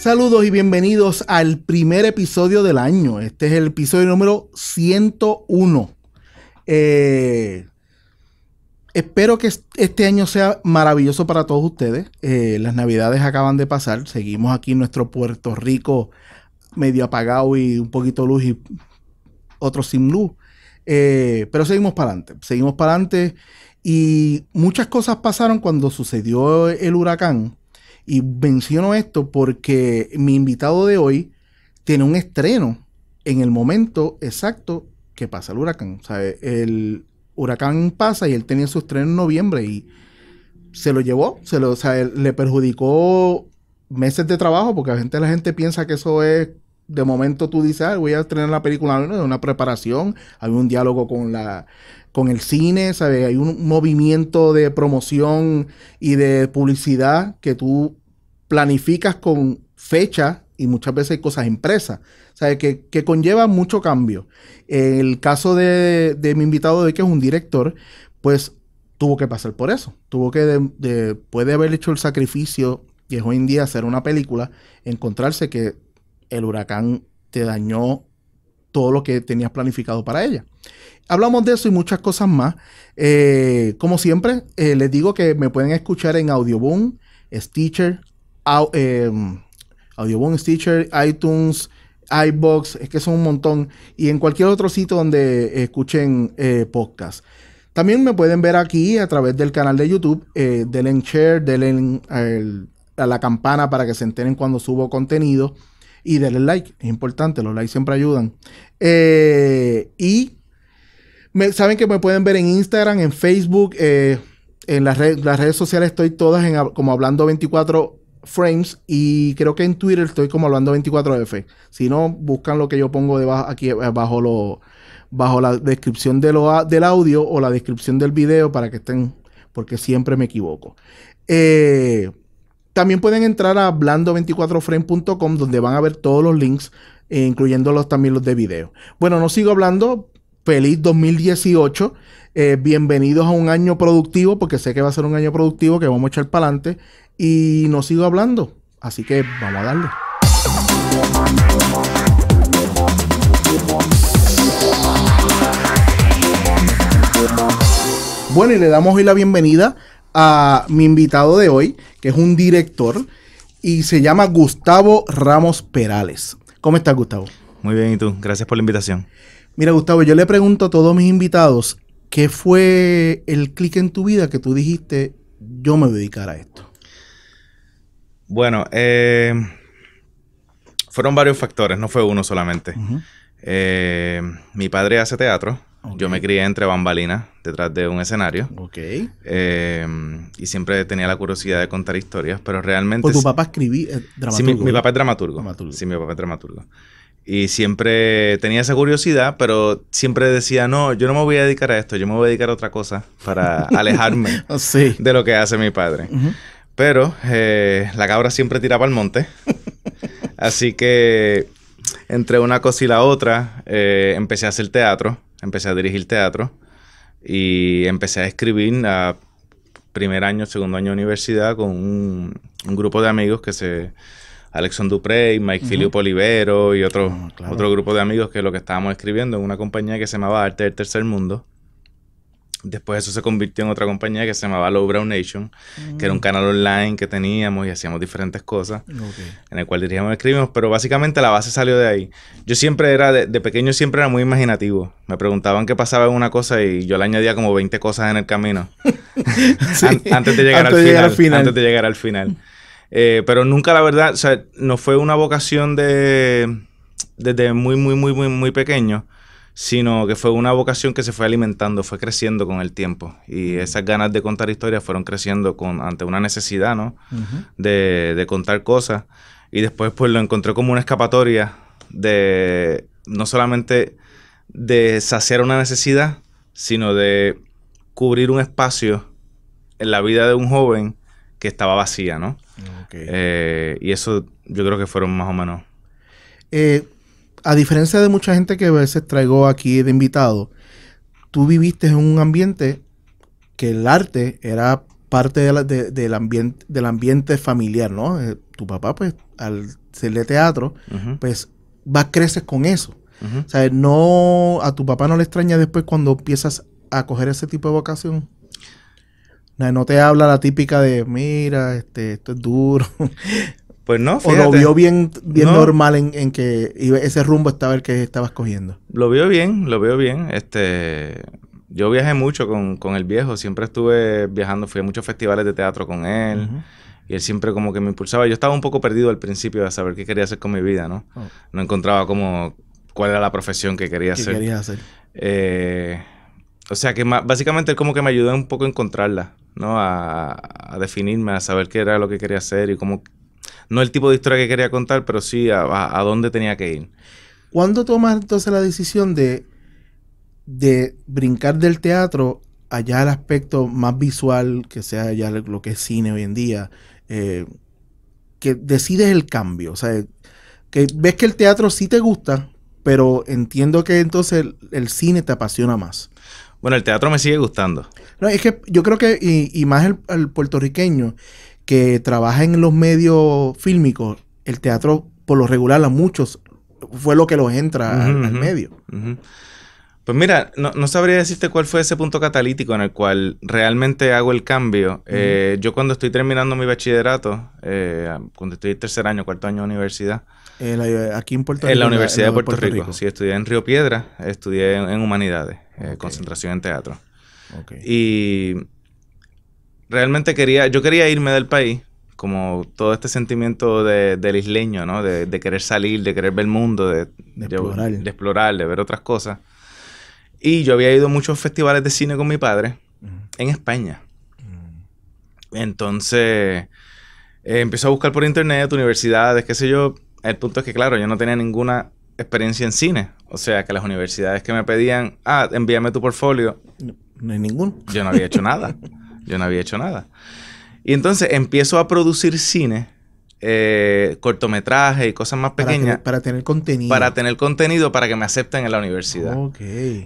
Saludos y bienvenidos al primer episodio del año. Este es el episodio número 101. Eh, espero que este año sea maravilloso para todos ustedes. Eh, las navidades acaban de pasar. Seguimos aquí en nuestro Puerto Rico medio apagado y un poquito luz y otro sin luz. Eh, pero seguimos para adelante. Seguimos para adelante. Y muchas cosas pasaron cuando sucedió el huracán y menciono esto porque mi invitado de hoy tiene un estreno en el momento exacto que pasa el huracán. ¿sabe? El huracán pasa y él tenía su estreno en noviembre y se lo llevó, se lo, o le perjudicó meses de trabajo porque la gente, la gente piensa que eso es de momento tú dices, voy a estrenar la película, no, una preparación, hay un diálogo con la con el cine, ¿sabes? Hay un movimiento de promoción y de publicidad que tú planificas con fecha y muchas veces cosas impresas, o sea, que, que conlleva mucho cambio. El caso de, mi invitado de hoy, que es un director, pues tuvo que pasar por eso, tuvo que, de, de, puede haber hecho el sacrificio que es hoy en día hacer una película, encontrarse que el huracán te dañó todo lo que tenías planificado para ella. Hablamos de eso y muchas cosas más. Eh, como siempre, eh, les digo que me pueden escuchar en Audioboom, Stitcher, Em, Audio eh, Stitcher, iTunes, iBox, es que son un montón, y en cualquier otro sitio donde escuchen eh, podcast. También me pueden ver aquí a través del canal de YouTube, eh, denle en share, denle a la campana para que se enteren cuando subo contenido y denle like, es importante, los likes siempre ayudan. Eh, y saben que me pueden ver en Instagram, en Facebook, en las, redes sociales estoy todas como hablando 24 frames y creo que en Twitter estoy como hablando 24F. Si no, buscan lo que yo pongo debajo, aquí eh, bajo, lo, bajo la descripción de lo, del audio o la descripción del video para que estén, porque siempre me equivoco. Eh, también pueden entrar a hablando 24 framecom donde van a ver todos los links, eh, incluyendo los, también los de video. Bueno, no sigo hablando. Feliz 2018. bienvenidos a un año productivo, porque sé que va a ser un año productivo, que vamos a echar para adelante. Y no sigo hablando. Así que vamos a darle. Bueno, y le damos hoy la bienvenida a mi invitado de hoy, que es un director y se llama Gustavo Ramos Perales. ¿Cómo estás, Gustavo? Muy bien, ¿y tú? Gracias por la invitación. Mira, Gustavo, yo le pregunto a todos mis invitados, ¿qué fue el clic en tu vida que tú dijiste, yo me voy dedicar a esto? Bueno, eh, fueron varios factores, no fue uno solamente. Eh, mi padre hace teatro. Yo me crié entre bambalinas, detrás de un escenario. Ok. Eh, y siempre tenía la curiosidad de contar historias, pero realmente... ¿Por tu papá escribí dramaturgo? Sí, mi, papá es dramaturgo. Sí, mi papá es dramaturgo. Y siempre tenía esa curiosidad, pero siempre decía, no, yo no me voy a dedicar a esto, yo me voy a dedicar a otra cosa para alejarme de lo que hace mi padre. Pero eh, la cabra siempre tiraba al monte. Así que entre una cosa y la otra eh, empecé a hacer teatro, empecé a dirigir teatro y empecé a escribir a primer año, segundo año de universidad con un, grupo de amigos que se... Alexon Duprey, Mike uh Olivero y otro, ah, otro grupo de amigos que lo que estábamos escribiendo en una compañía que se llamaba Arte del Tercer Mundo. Después eso se convirtió en otra compañía que se llamaba Low Brown Nation, que era un mm. canal online que teníamos y hacíamos diferentes cosas, en el cual dirigíamos y escribimos, pero básicamente la base salió de ahí. Yo siempre era, de, pequeño siempre era muy imaginativo. Me preguntaban qué pasaba en una cosa y yo le añadía como 20 cosas en el camino. antes de llegar, al, final, Antes de llegar al final. Eh, pero nunca la verdad, o sea, no fue una vocación de... Desde muy, muy, muy, muy, muy pequeño sino que fue una vocación que se fue alimentando, fue creciendo con el tiempo. Y esas ganas de contar historias fueron creciendo con, ante una necesidad, ¿no? de, de, contar cosas. Y después pues lo encontré como una escapatoria de no solamente de saciar una necesidad, sino de cubrir un espacio en la vida de un joven que estaba vacía, ¿no? Eh, y eso yo creo que fueron más o menos. Eh, a diferencia de mucha gente que a veces traigo aquí de invitado, tú viviste en un ambiente que el arte era parte del, ambiente, del ambiente familiar, ¿no? Eh, tu papá, pues, al ser de teatro, pues, vas, creces con eso. O sea, no, a tu papá no le extraña después cuando empiezas a coger ese tipo de vocación. No, no te habla la típica de, mira, este, esto es duro. Pues O lo vio bien, bien normal en, en, que ese rumbo estaba el que estabas cogiendo. Lo vio bien, lo vio bien. Este, yo viajé mucho con, el viejo. Siempre estuve viajando. Fui a muchos festivales de teatro con él. Y él siempre como que me impulsaba. Yo estaba un poco perdido al principio de saber qué quería hacer con mi vida, ¿no? Oh. No encontraba como cuál era la profesión que quería ¿Qué hacer. Quería hacer. Eh, o sea que básicamente él como que me ayudó un poco a encontrarla, ¿no? A, a, definirme, a saber qué era lo que quería hacer y cómo no el tipo de historia que quería contar, pero sí a, dónde tenía que ir. ¿Cuándo tomas entonces la decisión de, de brincar del teatro allá al aspecto más visual, que sea ya lo que es cine hoy en día, eh, que decides el cambio? O sea, que ves que el teatro sí te gusta, pero entiendo que entonces el, cine te apasiona más. Bueno, el teatro me sigue gustando. No, es que yo creo que, y, más el puertorriqueño, que trabaja en los medios fílmicos, el teatro por lo regular a muchos fue lo que los entra al, medio. Pues mira, no, sabría decirte cuál fue ese punto catalítico en el cual realmente hago el cambio. Eh, yo cuando estoy terminando mi bachillerato, eh, cuando estoy en tercer año, cuarto año de universidad. Eh, ¿Aquí en Puerto Rico? En la Universidad de Puerto, Rico. Sí, estudié en Río Piedra, estudié en, Humanidades, concentración en teatro. Y realmente quería, yo quería irme del país, como todo este sentimiento de, del isleño, ¿no? De, de, querer salir, de querer ver el mundo, de, de explorar. de ver otras cosas. Y yo había ido a muchos festivales de cine con mi padre en España. Mm. Entonces, empecé eh, empezó a buscar por internet, universidades, qué sé yo. El punto es que, claro, yo no tenía ninguna experiencia en cine. O sea, que las universidades que me pedían, ah, envíame tu portfolio. No, hay ningún Yo no había hecho nada. Yo no había hecho nada. Y entonces empiezo a producir cine, eh, cortometrajes y cosas más pequeñas. Para, tener, contenido. Para tener contenido para que me acepten en la universidad.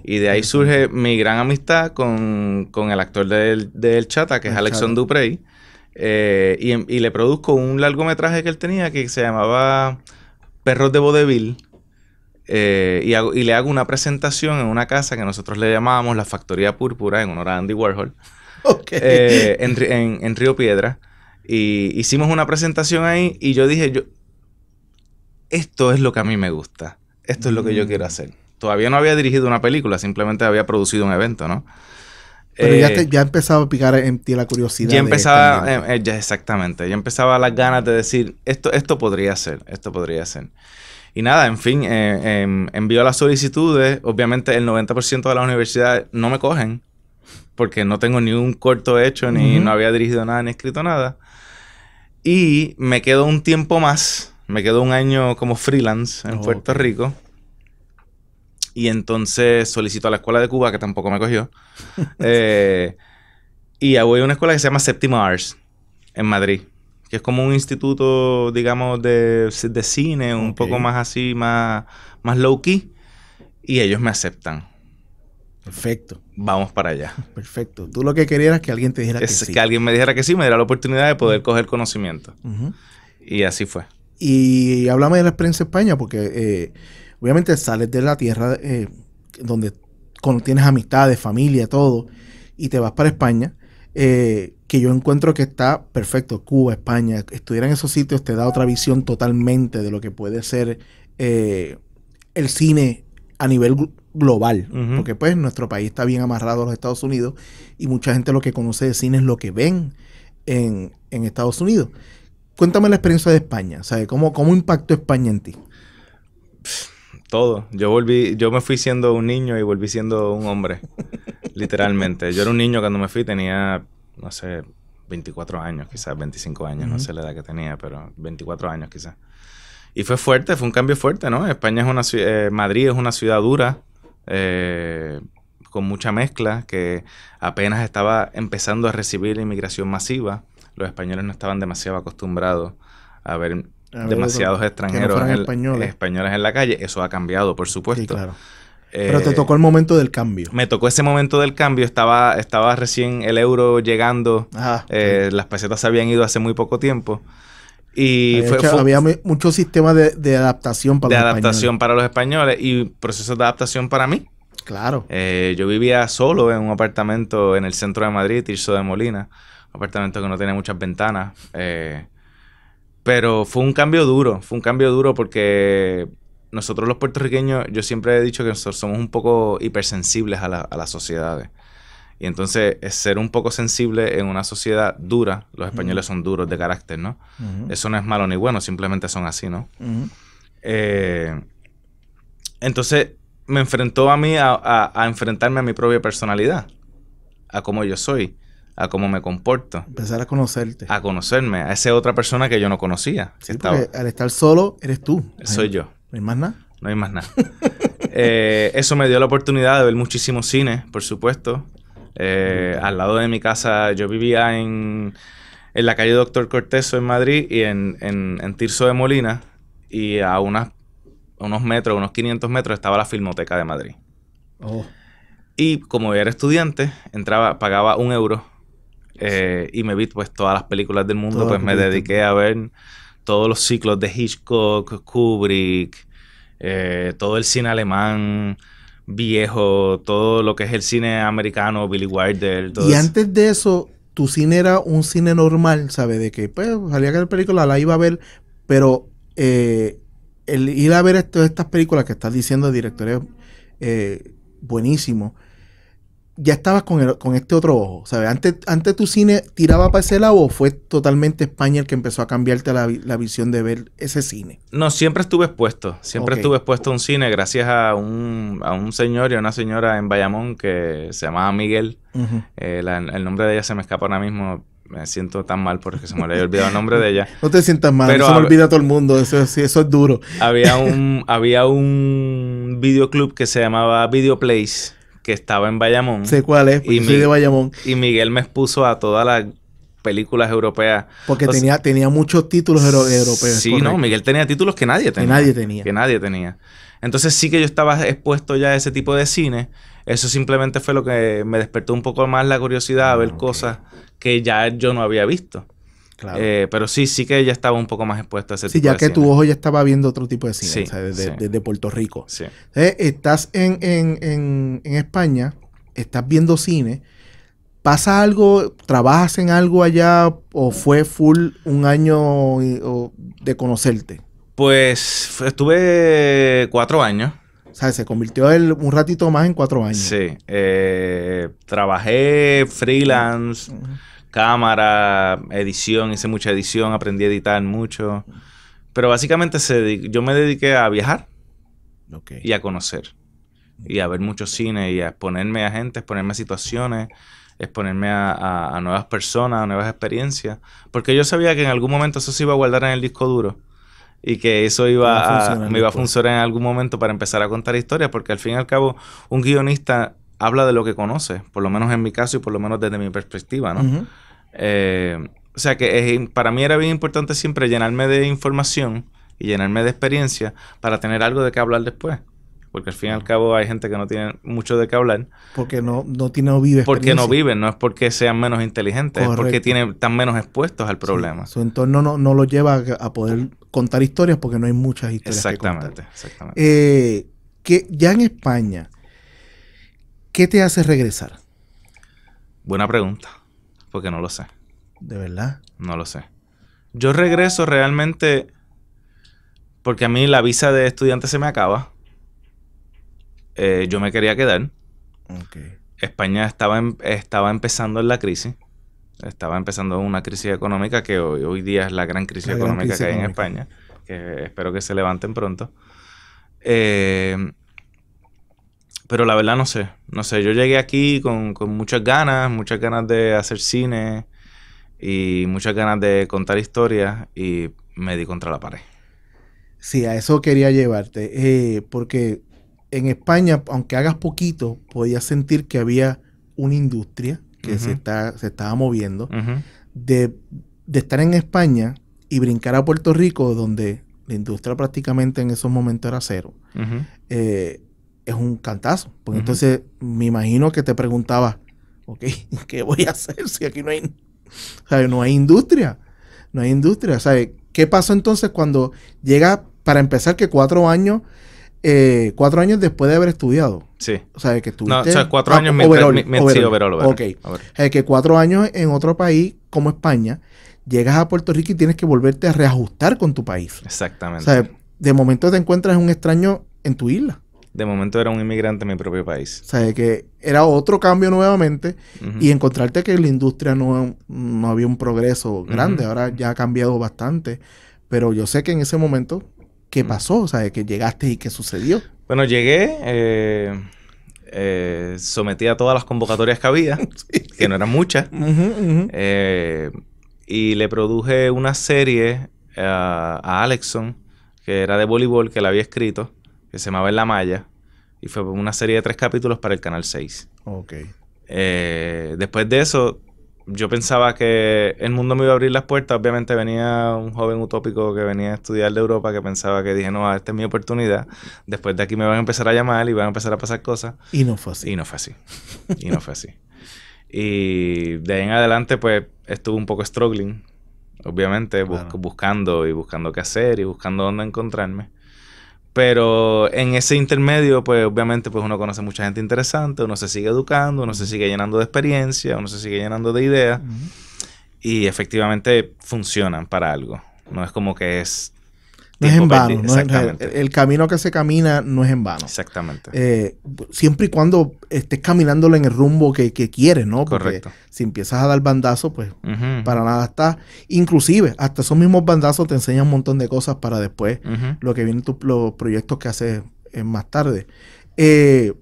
Y de ahí surge mi gran amistad con, el actor del, del Chata, que es Alexon Duprey. Eh, y, le produzco un largometraje que él tenía que se llamaba Perros de Vodevil. Eh, y le hago una presentación en una casa que nosotros le llamábamos la Factoría Púrpura en honor a Andy Warhol. Eh, en, en, Río Piedra. Y hicimos una presentación ahí y yo dije, yo, esto es lo que a mí me gusta, esto es lo que yo mm. quiero hacer. Todavía no había dirigido una película, simplemente había producido un evento, ¿no? Pero ya, eh, empezaba a picar en ti la curiosidad. Ya este empezaba, eh, exactamente, ya empezaba las ganas de decir, esto, esto podría ser, esto podría ser. Y nada, en fin, em, envío envió las solicitudes, obviamente el 90% de las universidades no me cogen porque no tengo ni un corto hecho, ni no había dirigido nada, ni escrito nada. Y me quedo un tiempo más, me quedo un año como freelance en Puerto Rico. Y entonces solicito a la escuela de Cuba, que tampoco me cogió. Eh, y voy a una escuela que se llama Séptima Arts, en Madrid. Que es como un instituto, digamos, de, de cine, un poco más así, más, más low-key. Y ellos me aceptan. Perfecto. Vamos para allá. Perfecto. Tú lo que querías que alguien te dijera que sí. Que alguien me dijera que sí, me diera la oportunidad de poder coger conocimiento. Y así fue. Y háblame de la experiencia en España, porque eh, obviamente sales de la tierra eh, donde tienes amistades, familia, todo, y te vas para España. Eh, que yo encuentro que está perfecto. Cuba, España, Estuviera en esos sitios te da otra visión totalmente de lo que puede ser el cine a nivel global, porque pues nuestro país está bien amarrado a los Estados Unidos y mucha gente lo que conoce de cine es lo que ven en, Estados Unidos. Cuéntame la experiencia de España, ¿sabes? ¿Cómo, cómo impactó España en ti? Todo. Yo volví, yo me fui siendo un niño y volví siendo un hombre, literalmente. Yo era un niño cuando me fui, tenía, no sé, 24 años, quizás 25 años, no sé la edad que tenía, pero 24 años quizás. Y fue fuerte, fue un cambio fuerte, ¿no? España es una ciudad, eh, Madrid es una ciudad dura, eh, con mucha mezcla, que apenas estaba empezando a recibir inmigración masiva. Los españoles no estaban demasiado acostumbrados a ver, demasiados extranjeros españoles. en la calle. Eso ha cambiado, por supuesto. Eh, Pero te tocó el momento del cambio. Me tocó ese momento del cambio. Estaba, estaba recién el euro llegando. Eh, las pesetas habían ido hace muy poco tiempo. Eh, había, muchos sistemas de, adaptación para de adaptación para los españoles y procesos de adaptación para mí. Claro. Eh, yo vivía solo en un apartamento en el centro de Madrid, Tirso de Molina, un apartamento que no tenía muchas ventanas. Eh, pero fue un cambio duro, fue un cambio duro porque nosotros los puertorriqueños, yo siempre he dicho que somos un poco hipersensibles a, la, a las sociedades. Y entonces es ser un poco sensible en una sociedad dura, los españoles son duros de carácter, ¿no? Eso no es malo ni bueno, simplemente son así, ¿no? Eh, entonces me enfrentó a mí a, enfrentarme a mi propia personalidad, a cómo yo soy, a cómo me comporto. Empezar a conocerte. A conocerme, a esa otra persona que yo no conocía. Al estar solo, eres tú. Soy yo. ¿No hay más nada? No hay más nada. Eh, eso me dio la oportunidad de ver muchísimo cine, por supuesto. Eh, al lado de mi casa yo vivía en, en la calle Doctor Cortezo en Madrid y en, Tirso de Molina y a, unas, unos metros, unos 500 metros estaba la Filmoteca de Madrid. Oh. Y como era estudiante, entraba, pagaba un euro eh, y me vi pues todas las películas del mundo, pues me dediqué a ver todos los ciclos de Hitchcock, Kubrick, eh, todo el cine alemán, viejo, todo lo que es el cine americano, Billy Wilder. y antes de eso, tu cine era un cine normal, ¿sabes? De que pues salía la película, la iba a ver, pero eh, el ir a ver esto, estas películas que estás diciendo, directores, eh, buenísimo ya estabas con, con este otro ojo, ¿sabes? Antes, tu cine tiraba para ese lado o fue totalmente España el que empezó a cambiarte la, visión de ver ese cine? No, siempre estuve expuesto, siempre estuve expuesto a un cine gracias a un, señor y a una señora en Bayamón que se llamaba Miguel. Eh, el nombre de ella se me escapa ahora mismo, me siento tan mal porque se me había olvidado el nombre de ella. No te sientas mal, Pero se me olvida todo el mundo, eso, eso es duro. Había un, había un videoclub que se llamaba Video Place que estaba en Bayamón. Sé cuál es, y Y Miguel me expuso a todas las películas europeas. Porque tenía, tenía muchos títulos europeos. Sí, no, Miguel tenía títulos que nadie tenía. Que nadie tenía. Que nadie tenía. Entonces sí que yo estaba expuesto ya a ese tipo de cine. Eso simplemente fue lo que me despertó un poco más la curiosidad a ver ah, cosas que ya yo no había visto. Eh, pero sí, sí que ella estaba un poco más expuesto a ese tipo Sí, ya que tu ojo ya estaba viendo otro tipo de cine, sí, o sea, desde, Puerto Rico. Sí. Eh, estás en, España, estás viendo cine, ¿pasa algo, trabajas en algo allá o fue full un año de conocerte? Pues estuve cuatro años. O sea, se convirtió un ratito más en cuatro años. Sí. Eh, trabajé freelance cámara, edición, hice mucha edición, aprendí a editar mucho. Pero básicamente se, yo me dediqué a viajar y a conocer. Y a ver mucho cine y a exponerme a gente, exponerme a situaciones, exponerme a, nuevas personas, a nuevas experiencias. Porque yo sabía que en algún momento eso se iba a guardar en el disco duro. Y que eso iba me iba a funcionar en algún momento para empezar a contar historias. Porque al fin y al cabo, un guionista habla de lo que conoce, por lo menos en mi caso y por lo menos desde mi perspectiva, ¿no? Eh, o sea que para mí era bien importante siempre llenarme de información y llenarme de experiencia para tener algo de qué hablar después. Porque al fin y al cabo hay gente que no tiene mucho de qué hablar. Porque no, no, tiene, vive Porque no viven, no es porque sean menos inteligentes, es porque tienen, están menos expuestos al problema. Su entorno no, no lo lleva a, poder contar historias porque no hay muchas historias. Exactamente, que contar. exactamente. Eh, que ya en España, ¿Qué te hace regresar? Buena pregunta, porque no lo sé. ¿De verdad? No lo sé. Yo regreso realmente porque a mí la visa de estudiante se me acaba. Eh, yo me quería quedar. Okay. España estaba, em, estaba empezando en la crisis. Estaba empezando una crisis económica que hoy, hoy día es la gran crisis económica que hay en España, espero que se levanten pronto. Eh, pero la verdad no sé, no sé, yo llegué aquí con, muchas ganas, muchas ganas de hacer cine y muchas ganas de contar historias y me di contra la pared. Sí, a eso quería llevarte, eh, porque en España, aunque hagas poquito, podías sentir que había una industria que se, está, se estaba moviendo, de, de, estar en España y brincar a Puerto Rico, donde la industria prácticamente en esos momentos era cero es un cantazo. Porque entonces me imagino que te preguntaba, ok, ¿qué voy a hacer si aquí no hay, No hay industria? No hay industria. ¿sabes? ¿Qué pasó entonces cuando llega, para empezar, que cuatro años, eh, cuatro años después de haber estudiado? Sí. O sea, que estuviste... No, cuatro ah, años me, que cuatro años en otro país como España, llegas a Puerto Rico y tienes que volverte a reajustar con tu país. Exactamente. de momento te encuentras un extraño en tu isla de momento era un inmigrante en mi propio país. O sea, que era otro cambio nuevamente y encontrarte que la industria no, había un progreso grande, ahora ya ha cambiado bastante, pero yo sé que en ese momento, ¿qué pasó? O sea, que llegaste y qué sucedió. Bueno, llegué, eh, eh, sometí a todas las convocatorias que había, que no eran muchas, eh, y le produje una serie a Alexson, que era de voleibol, que la había escrito que se llamaba En la Malla, y fue una serie de tres capítulos para el Canal 6. Ok. Eh, después de eso, yo pensaba que el mundo me iba a abrir las puertas. Obviamente venía un joven utópico que venía a estudiar de Europa que pensaba que dije, no, esta es mi oportunidad. Después de aquí me van a empezar a llamar y van a empezar a pasar cosas. Y no fue así. Y no fue así. y no fue así. Y de ahí en adelante, pues, estuve un poco struggling, obviamente, buscando y buscando qué hacer y buscando dónde encontrarme. Pero en ese intermedio, pues obviamente pues uno conoce mucha gente interesante, uno se sigue educando, uno se sigue llenando de experiencia, uno se sigue llenando de ideas y efectivamente funcionan para algo. No es como que es no es en vano. No es, el camino que se camina no es en vano. Exactamente. Eh, siempre y cuando estés caminándolo en el rumbo que, quieres, ¿no? Correcto. Si empiezas a dar bandazos, pues para nada está. Inclusive, hasta esos mismos bandazos te enseñan un montón de cosas para después lo que vienen los proyectos que haces eh, más tarde. Eh,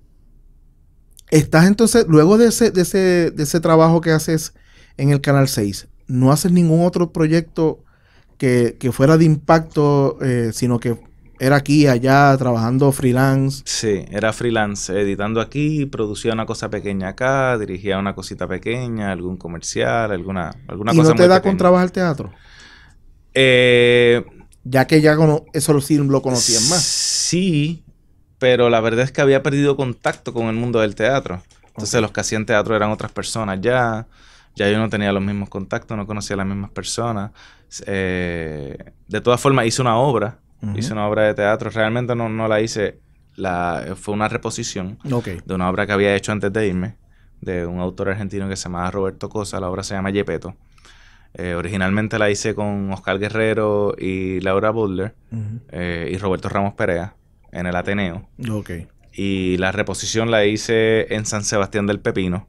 estás entonces, luego de de, ese, de ese trabajo que haces en el Canal 6, ¿no haces ningún otro proyecto? que, fuera de impacto, eh, sino que era aquí, allá, trabajando freelance. Sí, era freelance, editando aquí, producía una cosa pequeña acá, dirigía una cosita pequeña, algún comercial, alguna, alguna cosa. ¿Y no te da con trabajar teatro? Eh, ya que ya eso sí lo conocían más. Sí, pero la verdad es que había perdido contacto con el mundo del teatro. Entonces los que hacían teatro eran otras personas ya ya yo no tenía los mismos contactos, no conocía a las mismas personas. Eh, de todas formas, hice una obra, hice una obra de teatro, realmente no, no la hice, la, fue una reposición de una obra que había hecho antes de irme, de un autor argentino que se llamaba Roberto Cosa, la obra se llama Yepeto. Eh, originalmente la hice con Oscar Guerrero y Laura Butler eh, y Roberto Ramos Perea en el Ateneo. Y la reposición la hice en San Sebastián del Pepino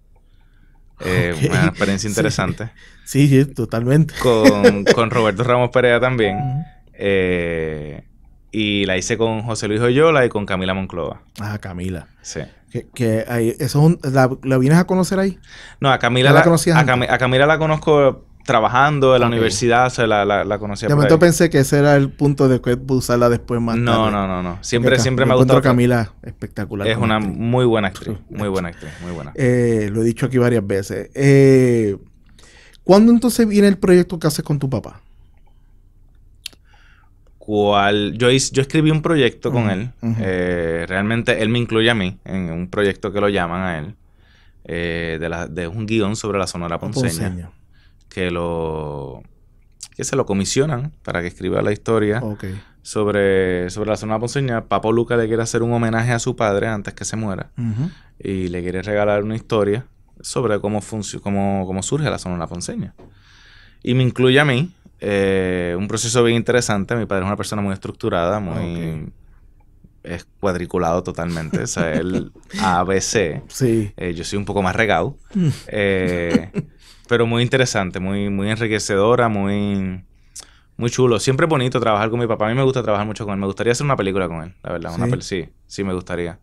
eh, una experiencia interesante. Sí, totalmente. Con, Roberto Ramos Perea también. Eh, y la hice con José Luis Oyola y con Camila Monclova. Ah, Camila. Sí. Que, eso la, vienes a conocer ahí? No, a Camila la, a Camila la conozco trabajando en la universidad, o la, la, conocía. De momento pensé que ese era el punto de que usarla después más. No, no, no, no. Siempre, siempre me, ha gustado. Camila espectacular. Es una muy buena actriz, muy buena actriz, muy buena. lo he dicho aquí varias veces. Eh, ¿Cuándo entonces viene el proyecto que haces con tu papá? ¿Cuál...? yo, yo escribí un proyecto con él. Eh, realmente él me incluye a mí en un proyecto que lo llaman a él. Eh, de, un guión sobre la Sonora Ponceña. Ponceña que lo que se lo comisionan para que escriba la historia sobre, sobre la zona ponceña. Papo Luca le quiere hacer un homenaje a su padre antes que se muera y le quiere regalar una historia sobre cómo, cómo, cómo surge la zona ponceña. Y me incluye a mí, eh, un proceso bien interesante. Mi padre es una persona muy estructurada, muy... Es cuadriculado totalmente, o sea, el ABC. Sí. Eh, yo soy un poco más regado. Mm. Eh, pero muy interesante, muy, muy enriquecedora, muy, muy chulo. Siempre bonito trabajar con mi papá. A mí me gusta trabajar mucho con él. Me gustaría hacer una película con él, la verdad. ¿Sí? sí, sí me gustaría.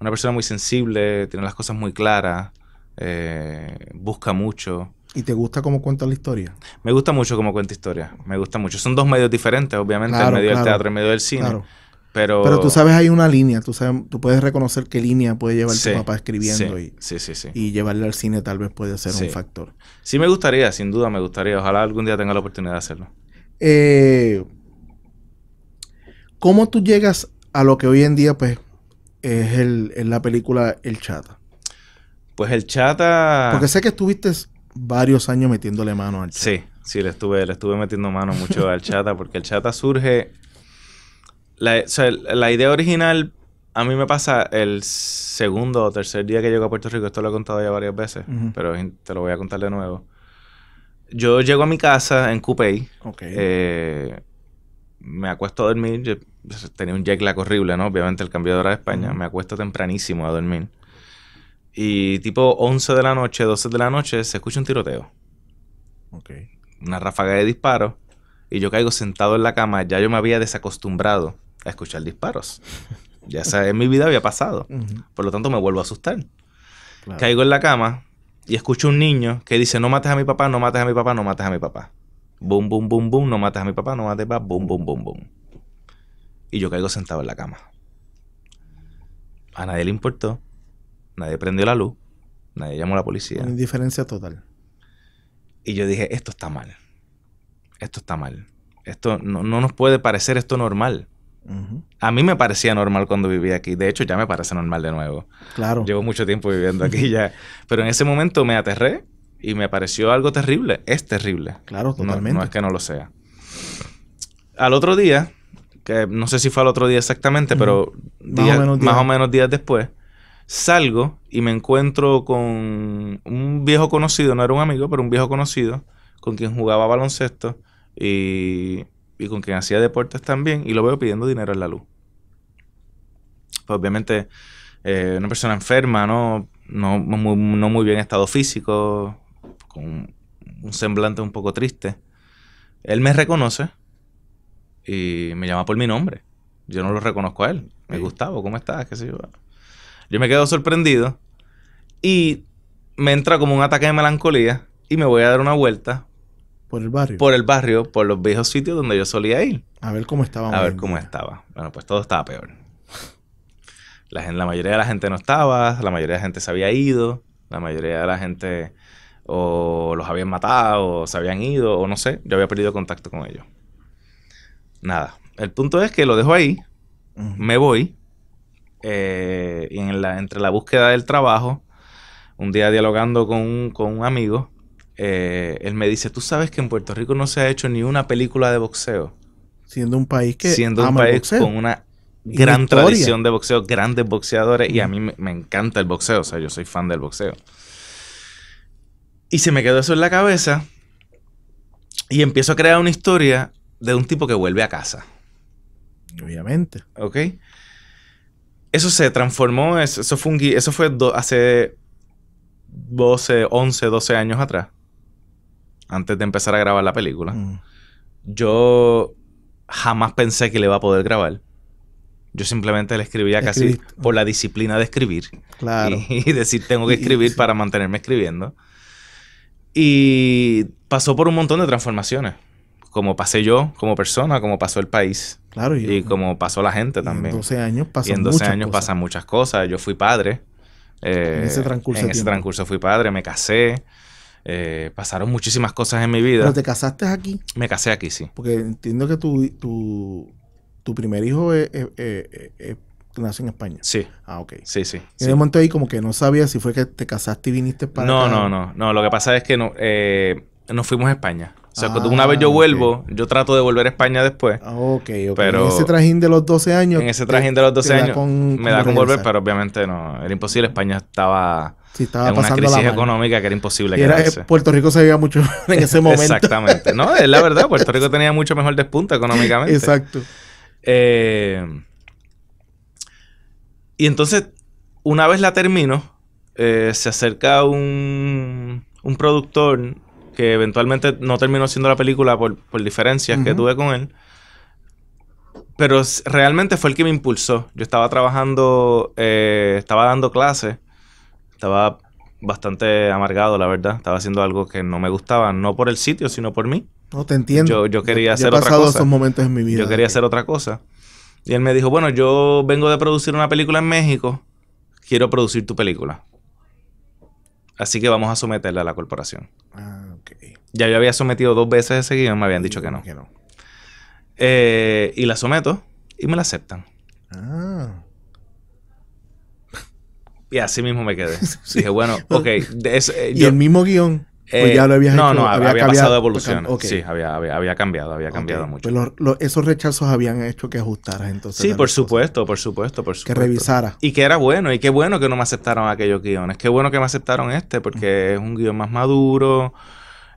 Una persona muy sensible, tiene las cosas muy claras, eh, busca mucho. ¿Y te gusta cómo cuenta la historia? Me gusta mucho cómo cuenta historia. Me gusta mucho. Son dos medios diferentes, obviamente. el medio del teatro y el medio del cine. Claro. Pero, pero tú sabes, hay una línea, tú, sabes, tú puedes reconocer qué línea puede llevar tu papá escribiendo y, y llevarle al cine tal vez puede ser un factor. Sí, me gustaría, sin duda me gustaría. Ojalá algún día tenga la oportunidad de hacerlo. Eh, ¿Cómo tú llegas a lo que hoy en día pues es, el, la película El Chata? Pues El Chata... Porque sé que estuviste varios años metiéndole mano al Chata. Sí, sí, le estuve, le estuve metiendo mano mucho al Chata porque El Chata surge la, idea original a mí me pasa el segundo o tercer día que llego a Puerto Rico, esto lo he contado ya varias veces, pero te lo voy a contar de nuevo. Yo llego a mi casa en Coupey, eh, me acuesto a dormir, tenía un jet lag horrible, ¿no? Obviamente el cambio de hora de España, me acuesto tempranísimo a dormir. Y tipo 11 de la noche, 12 de la noche, se escucha un tiroteo. Una ráfaga de disparos. Y yo caigo sentado en la cama, ya yo me había desacostumbrado a escuchar disparos. ya sabes en mi vida había pasado. Por lo tanto, me vuelvo a asustar. Caigo en la cama y escucho un niño que dice, no mates a mi papá, no mates a mi papá, no mates a mi papá. Boom, boom, boom, boom, no mates a mi papá, no mates a mi papá, boom, boom, boom, boom. Y yo caigo sentado en la cama. A nadie le importó. Nadie prendió la luz. Nadie llamó a la policía. indiferencia total. Y yo dije, esto está mal. Esto está mal. Esto no, no nos puede parecer esto normal. A mí me parecía normal cuando vivía aquí. De hecho, ya me parece normal de nuevo. Claro. Llevo mucho tiempo viviendo aquí ya. Pero en ese momento me aterré y me pareció algo terrible. Es terrible. Claro, totalmente. No, es que no lo sea. Al otro día, que no sé si fue al otro día exactamente, pero más, o más o menos días después, salgo y me encuentro con un viejo conocido, no era un amigo, pero un viejo conocido, con quien jugaba baloncesto. Y y con quien hacía deportes también, y lo veo pidiendo dinero en la luz. Pues obviamente, eh, una persona enferma, ¿no? No muy, no muy bien estado físico, con un semblante un poco triste. Él me reconoce y me llama por mi nombre. Yo no lo reconozco a él. Me gustaba Gustavo, ¿cómo estás? ¿Qué sé Yo me quedo sorprendido y me entra como un ataque de melancolía y me voy a dar una vuelta por el barrio. Por el barrio, por los viejos sitios donde yo solía ir. A ver cómo estaba. A ver cómo estaba. Bueno, pues todo estaba peor. La, la mayoría de la gente no estaba, la mayoría de la gente se había ido, la mayoría de la gente o los habían matado, o se habían ido, o no sé, yo había perdido contacto con ellos. Nada, el punto es que lo dejo ahí, me voy, eh, y en la, entre la búsqueda del trabajo, un día dialogando con un amigo, eh, él me dice, tú sabes que en Puerto Rico no se ha hecho ni una película de boxeo. Siendo un país que... Siendo un país con una gran tradición de boxeo, grandes boxeadores, y a mí me, encanta el boxeo, o sea, yo soy fan del boxeo. Y se me quedó eso en la cabeza, y empiezo a crear una historia de un tipo que vuelve a casa. Obviamente. ¿Ok? Eso se transformó, eso, fue, eso fue hace 12, 11, 12 años atrás antes de empezar a grabar la película. Mm. Yo jamás pensé que le iba a poder grabar. Yo simplemente le escribía casi por la disciplina de escribir. Y, decir, tengo que escribir para mantenerme escribiendo. Y pasó por un montón de transformaciones. Como pasé yo como persona, como pasó el país. Claro. Y, como pasó la gente también. 12 años pasan y en 12 años pasan muchas cosas. Yo fui padre. ese eh, transcurso. En ese transcurso fui padre, me casé. Eh, pasaron muchísimas cosas en mi vida. ¿Pero te casaste aquí? Me casé aquí, sí. Porque entiendo que tu, tu, tu primer hijo es, nació en España. Sí. Ah, ok. Sí, sí. en el momento ahí como que no sabía si fue que te casaste y viniste para No, no, no. No, lo que pasa es que no, eh, nos fuimos a España. O sea, una vez yo ah, vuelvo, yo trato de volver a España después. Ah, ok, ok. Pero en ese trajín de los 12 años. En ese trajín de los 12 años me da con volver, pero obviamente no. Era imposible. España estaba, sí, estaba en una crisis económica que era imposible que era, eh, Puerto Rico se veía mucho en ese momento. Exactamente. No, es la verdad. Puerto Rico tenía mucho mejor despunta económicamente. Exacto. Eh, y entonces, una vez la termino, eh, se acerca un, un productor que eventualmente no terminó siendo la película por, diferencias que tuve con él. Pero realmente fue el que me impulsó. Yo estaba trabajando, eh, estaba dando clases, estaba bastante amargado, la verdad. Estaba haciendo algo que no me gustaba, no por el sitio, sino por mí. No te entiendo. Yo, quería hacer yo otra cosa. esos momentos en mi vida. Yo quería hacer otra cosa. Y él me dijo, bueno, yo vengo de producir una película en México, quiero producir tu película. Así que vamos a someterla a la corporación. Ah. Ya yo había sometido dos veces ese guión me habían dicho que no. Que Eh, y la someto y me la aceptan. Ah. Y así mismo me quedé. Dije, bueno, ok. ¿Y el mismo guión? pues eh, ya lo habías no, hecho, no, había, había pasado evolución. Sí, había, cambiado, había cambiado pues mucho. Pero esos rechazos habían hecho que ajustaras entonces. Sí, por supuesto, por supuesto, por supuesto. Que revisara. Y que era bueno, y qué bueno que no me aceptaron aquellos guiones. Qué bueno que me aceptaron este, porque es un guión más maduro.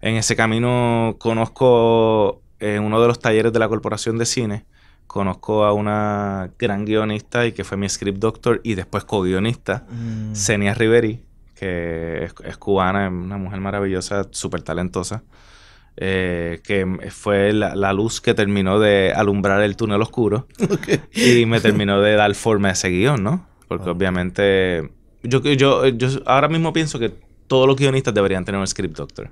En ese camino conozco en uno de los talleres de la Corporación de Cine, conozco a una gran guionista y que fue mi script doctor y después co-guionista, Senia mm. Riveri, que es, cubana, es una mujer maravillosa, súper talentosa, eh, que fue la, luz que terminó de alumbrar el túnel oscuro y me terminó de dar forma a ese guión, ¿no? Porque obviamente yo, yo, yo ahora mismo pienso que todos los guionistas deberían tener un script doctor.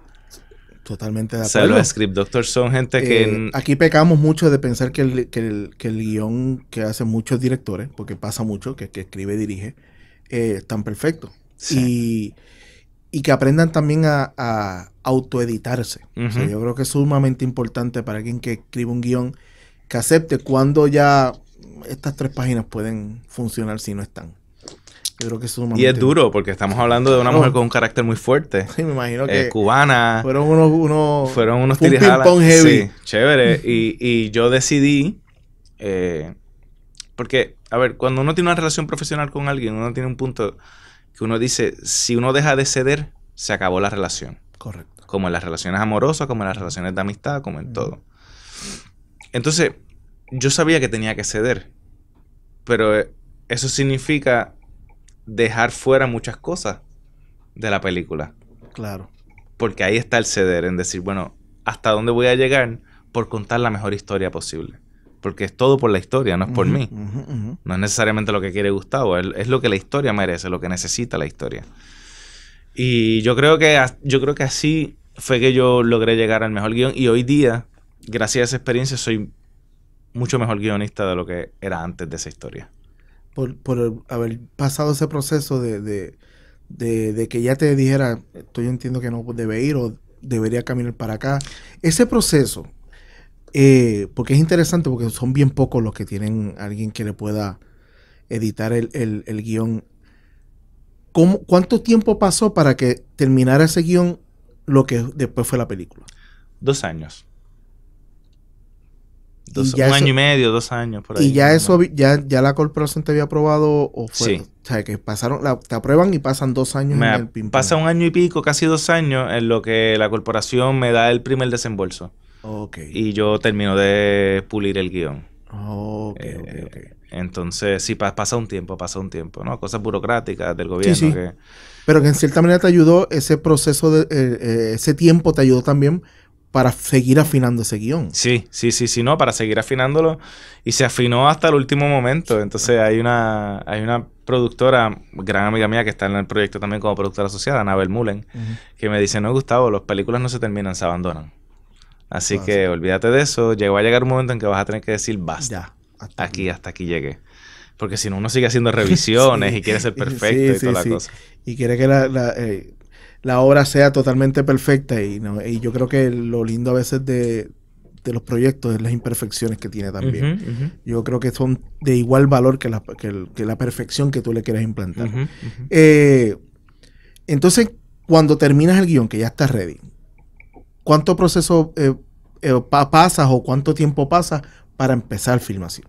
Totalmente de acuerdo. O sea, script doctors son gente que... Eh, aquí pecamos mucho de pensar que el, que, que guión que hacen muchos directores, porque pasa mucho, que, que escribe y dirige, eh, están tan perfecto. Y, que aprendan también a, autoeditarse. yo creo que es sumamente importante para alguien que escribe un guión que acepte cuando ya estas tres páginas pueden funcionar si no están. Y es duro porque estamos hablando de una mujer con un carácter muy fuerte. Sí, me imagino eh, que... cubana. Fueron unos... unos fueron unos un heavy. Sí, chévere. y, yo decidí... Eh, porque, a ver, cuando uno tiene una relación profesional con alguien, uno tiene un punto que uno dice, si uno deja de ceder, se acabó la relación. Correcto. Como en las relaciones amorosas, como en las relaciones de amistad, como en todo. Entonces, yo sabía que tenía que ceder, pero eh, eso significa dejar fuera muchas cosas de la película. Claro. Porque ahí está el ceder, en decir, bueno, ¿hasta dónde voy a llegar por contar la mejor historia posible? Porque es todo por la historia, no es por mí. No es necesariamente lo que quiere Gustavo, es, lo que la historia merece, lo que necesita la historia. Y yo creo que, yo creo que así fue que yo logré llegar al mejor guión. Y hoy día, gracias a esa experiencia, soy mucho mejor guionista de lo que era antes de esa historia por, haber pasado ese proceso de, que ya te dijera, estoy yo entiendo que no debe ir o debería caminar para acá. Ese proceso, eh, porque es interesante, porque son bien pocos los que tienen alguien que le pueda editar el, guión. ¿Cuánto tiempo pasó para que terminara ese guión lo que después fue la película? Dos años un año y medio, dos años, por ahí. Y ya eso, ya, la corporación te había aprobado o fue... Sí. O sea, que pasaron, te aprueban y pasan dos años en el Pasa un año y pico, casi dos años, en lo que la corporación me da el primer desembolso. Okay. Y yo termino de pulir el guión. Okay, ok. Eh, entonces, sí, pasa un tiempo, pasa un tiempo, ¿no? Cosas burocráticas del gobierno. Sí, sí. Pero que en cierta manera te ayudó ese proceso, de, eh, eh, ese tiempo te ayudó también para seguir afinando ese guión. Sí, sí, sí, sí, no, para seguir afinándolo. Y se afinó hasta el último momento. Entonces hay una, hay una productora, gran amiga mía, que está en el proyecto también como productora asociada, Anabel Mullen, que me dice, no, Gustavo, las películas no se terminan, se abandonan. Así ah, que olvídate de eso. Llegó a llegar un momento en que vas a tener que decir, basta. Ya, hasta aquí, hasta aquí llegué. Porque si no, uno sigue haciendo revisiones y quiere ser perfecto y toda la cosa. Y quiere que la... Eh, la obra sea totalmente perfecta y, y yo creo que lo lindo a veces de, los proyectos es las imperfecciones que tiene también. Yo creo que son de igual valor que la, perfección que tú le quieres implantar. Eh, entonces, cuando terminas el guión, que ya está ready, ¿cuánto proceso eh, eh, pasas o cuánto tiempo pasa para empezar filmación?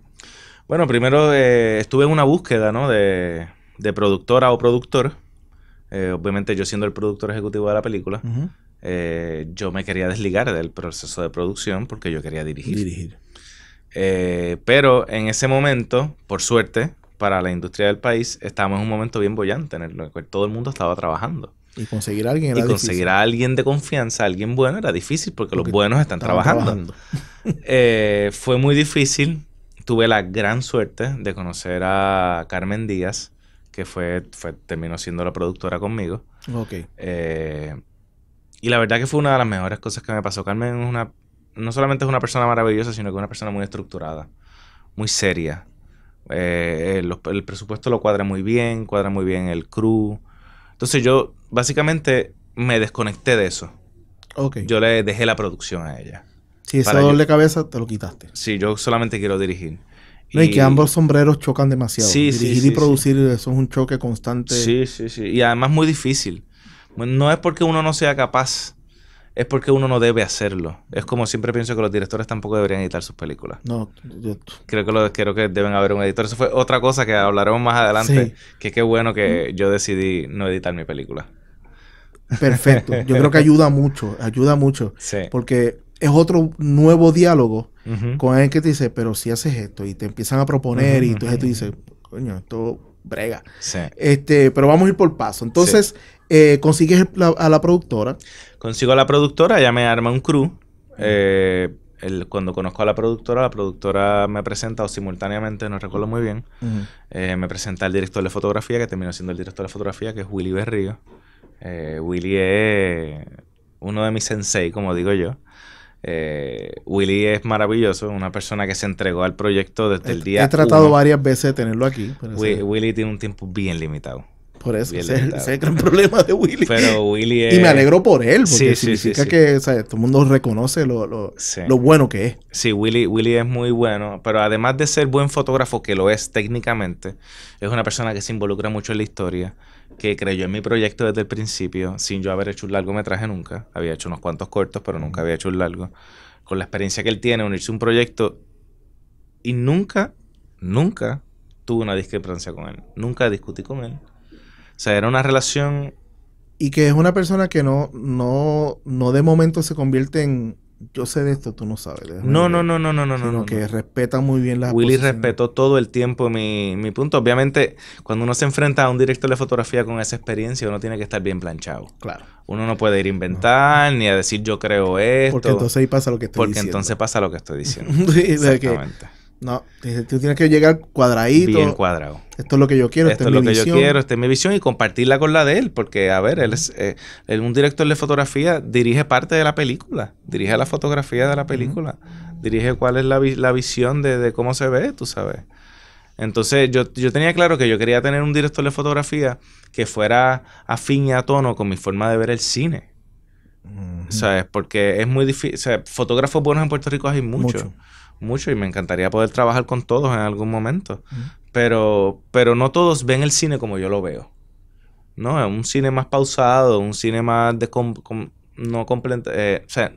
Bueno, primero estuve en una búsqueda ¿no? de, de productora o productor eh, obviamente yo siendo el productor ejecutivo de la película, eh, yo me quería desligar del proceso de producción porque yo quería dirigir. Eh, pero en ese momento, por suerte, para la industria del país, estábamos en un momento bien bollante en el cual todo el mundo estaba trabajando. Y conseguir a alguien Y conseguir a alguien de confianza, alguien bueno, era difícil porque, los buenos están trabajando. fue muy difícil. Tuve la gran suerte de conocer a Carmen Díaz, que fue, fue terminó siendo la productora conmigo. Ok. Eh, y la verdad que fue una de las mejores cosas que me pasó. Carmen es una, no solamente es una persona maravillosa, sino que es una persona muy estructurada, muy seria. Eh, el, presupuesto lo cuadra muy bien, cuadra muy bien el crew. Entonces yo básicamente me desconecté de eso. Yo le dejé la producción a ella. Si esa doble cabeza te lo quitaste. Sí, yo solamente quiero dirigir y, que ambos sombreros chocan demasiado. Dirigir y producir, eso es un choque constante. Sí, sí, sí. Y además muy difícil. No es porque uno no sea capaz, es porque uno no debe hacerlo. Es como siempre pienso que los directores tampoco deberían editar sus películas. No, yo... creo, que creo que deben haber un editor. Eso fue otra cosa que hablaremos más adelante, que qué bueno que yo decidí no editar mi película. Perfecto. Yo creo que ayuda mucho, ayuda mucho. Sí. Porque es otro nuevo diálogo con alguien que te dice, pero si haces esto y te empiezan a proponer y tú dices, coño, esto brega. Este, pero vamos a ir por paso. Entonces, eh, consigues a la productora. Consigo a la productora, ella me arma un crew. Eh, cuando conozco a la productora, la productora me presenta, o simultáneamente, no recuerdo muy bien, eh, me presenta al director de fotografía, que terminó siendo el director de fotografía, que es Willy Berrío. Willy es uno de mis sensei, como digo yo. Eh, Willy es maravilloso, una persona que se entregó al proyecto desde el día. He tratado varias veces de tenerlo aquí. Willy tiene un tiempo bien limitado. Por eso, ese, es el gran problema de Willy. Y me alegro por él, porque significa que todo el mundo reconoce lo, bueno que es. Sí, Willy, Willy es muy bueno, pero además de ser buen fotógrafo, que lo es técnicamente, es una persona que se involucra mucho en la historia que creyó en mi proyecto desde el principio, sin yo haber hecho un largo, largometraje nunca. Había hecho unos cuantos cortos, pero nunca había hecho un largo. Con la experiencia que él tiene, unirse a un proyecto y nunca, nunca tuve una discrepancia con él. Nunca discutí con él. O sea, era una relación... Y que es una persona que no, no, no de momento se convierte en, yo sé de esto, tú no sabes. No, no, no, no, no, no, no, que respeta muy bien la Willy respetó todo el tiempo mi, mi punto. Obviamente, cuando uno se enfrenta a un director de fotografía con esa experiencia, uno tiene que estar bien planchado. Claro. Uno no puede ir a inventar, ni a decir yo creo esto. Porque entonces ahí pasa lo que estoy diciendo. Porque entonces pasa lo que estoy diciendo. Exactamente. No, eh, tú tienes que llegar cuadradito. Bien cuadrado. Esto es lo que yo quiero. Esto esta es, es lo que yo quiero, esta es mi visión y compartirla con la de él, porque a ver, él es eh, un director de fotografía, dirige parte de la película, dirige la fotografía de la película, dirige cuál es la, visión de, cómo se ve, tú sabes. Entonces yo, yo tenía claro que yo quería tener un director de fotografía que fuera afín y a tono con mi forma de ver el cine. ¿Sabes? Porque es muy difícil. O sea, fotógrafos buenos en Puerto Rico hay muchos. Mucho mucho y me encantaría poder trabajar con todos en algún momento. Pero, pero no todos ven el cine como yo lo veo. No, es un cine más pausado, un cine más de no completo. Eh, o sea,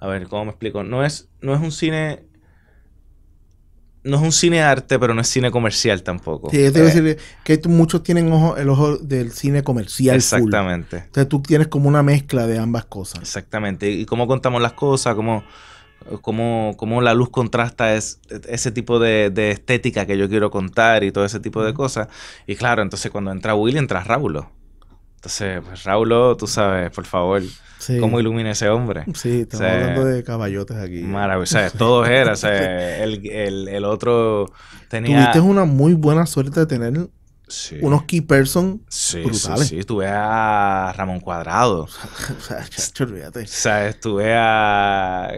a ver, ¿cómo me explico? No es, no es un cine no es un cine arte, pero no es cine comercial tampoco. Sí, es eh. decir que muchos tienen ojo, el ojo del cine comercial. Exactamente. O Entonces tú tienes como una mezcla de ambas cosas. Exactamente. y cómo contamos las cosas, cómo, cómo, la luz contrasta es, ese tipo de, estética que yo quiero contar y todo ese tipo de cosas. Y claro, entonces cuando entra Willy, entra Raúl. Entonces, pues tú sabes, por favor, cómo ilumina ese hombre. Sí, estamos hablando de caballotes aquí. Maravilloso, todos eran, el, el, el, otro tenía... Tuviste una muy buena suerte de tener unos key person sí, brutales. Sí, a Ramón Cuadrado. o sea, olvídate. O sea, estuve a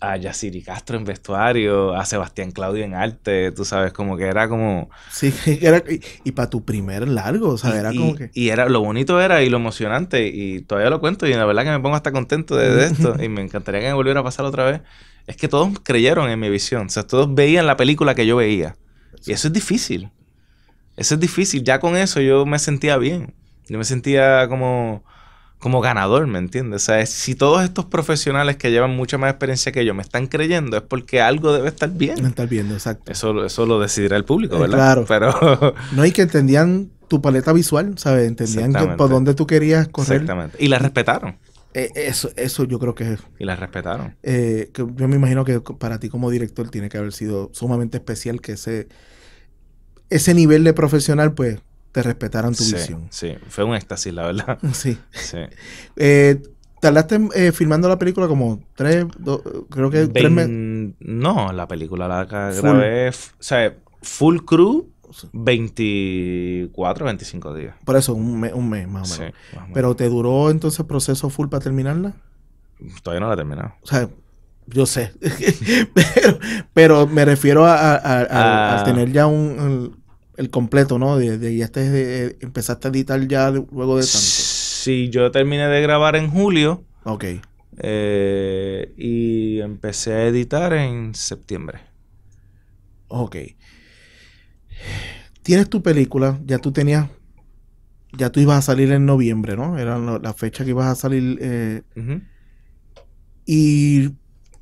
a Yaciri Castro en vestuario, a Sebastián Claudio en arte, tú sabes, como que era como... Sí, era, y, para tu primer largo, o sea, era como que... Y era, lo bonito era y lo emocionante, y todavía lo cuento, y la verdad que me pongo hasta contento de esto, y me encantaría que me volviera a pasar otra vez, es que todos creyeron en mi visión, o sea, todos veían la película que yo veía, y eso es difícil, eso es difícil, ya con eso yo me sentía bien, yo me sentía como como ganador, ¿me entiendes? O sea, si todos estos profesionales que llevan mucha más experiencia que yo me están creyendo, es porque algo debe estar bien. Debe estar bien, exacto. Eso, eso lo decidirá el público, eh, ¿verdad? claro. Pero... no, hay que entendían tu paleta visual, ¿sabes? Entendían por dónde tú querías correr. Exactamente. Y la respetaron. Eh, eso, eso yo creo que es. Y la respetaron. Eh, yo me imagino que para ti como director tiene que haber sido sumamente especial que ese, ese nivel de profesional, pues, respetaran tu visión. Sí, fue un éxtasis, la verdad. Sí. sí. Eh, eh, filmando la película como tres, creo que tres meses. No, la película la grabé, o sea, full crew, 24, 25 días. Por eso, un, mes, un mes más o menos. Pero ¿te duró entonces el proceso full para terminarla? Todavía no la he terminado. O sea, yo sé. pero, me refiero a ah. tener ya un el completo, ¿no? De, ya este, empezaste a editar ya luego de tanto. Sí, yo terminé de grabar en julio. Ok. Eh, y empecé a editar en septiembre. Ok. Tienes tu película, ya tú tenías, ya tú ibas a salir en noviembre, ¿no? Era la fecha que ibas a salir. Eh, y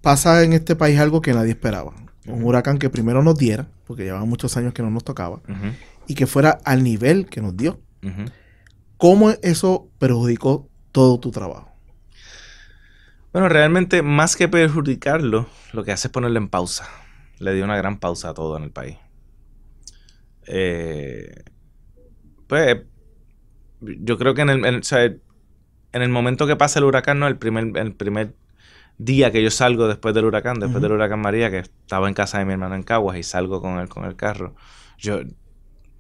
pasa en este país algo que nadie esperaba un huracán que primero nos diera, porque llevaba muchos años que no nos tocaba, y que fuera al nivel que nos dio. ¿Cómo eso perjudicó todo tu trabajo? Bueno, realmente más que perjudicarlo, lo que hace es ponerlo en pausa. Le dio una gran pausa a todo en el país. Eh, pues yo creo que en el, momento que pasa el huracán, ¿no? el, primer, el primer día que yo salgo después del huracán, después del huracán María, que estaba en casa de mi hermano en Caguas y salgo con él con el carro, yo,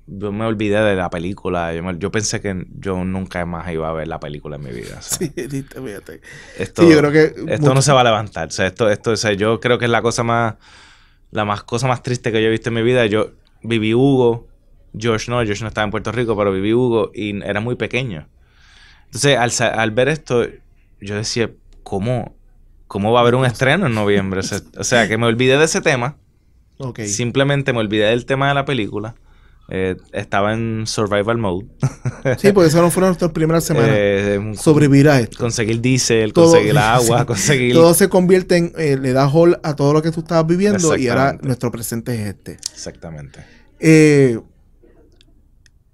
yo me olvidé de la película. Yo, pensé que yo nunca más iba a ver la película en mi vida. sí, fíjate. Esto, creo que esto no se va a levantar. O sea, esto, esto, o sea, yo creo que es la cosa más, la más cosa más triste que yo he visto en mi vida. Yo viví Hugo, George no, George no estaba en Puerto Rico, pero viví Hugo y era muy pequeño. Entonces, al, al ver esto, yo decía, ¿cómo? ¿Cómo va a haber un estreno en noviembre? O sea, que me olvidé de ese tema. Okay. Simplemente me olvidé del tema de la película. Eh, estaba en survival mode. sí, porque eso no fueron nuestras primeras eh, semanas. Sobrevivir a esto. Conseguir diésel, conseguir agua, conseguir. Todo se convierte en. Eh, le da hall a todo lo que tú estabas viviendo y ahora nuestro presente es este. Exactamente.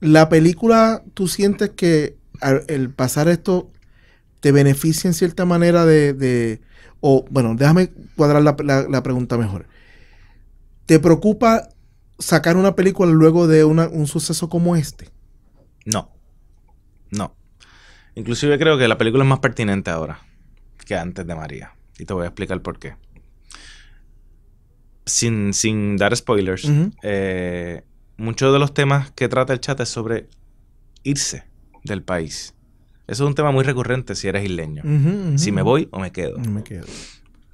la película, tú sientes que el pasar esto te beneficia en cierta manera de, o bueno, déjame cuadrar la, pregunta mejor. ¿Te preocupa sacar una película luego de un suceso como este? No, no. Inclusive creo que la película es más pertinente ahora que antes de María. Y te voy a explicar por qué. Sin, sin dar spoilers, eh, muchos de los temas que trata el chat es sobre irse del país. Eso es un tema muy recurrente si eres isleño. Si me voy o me quedo.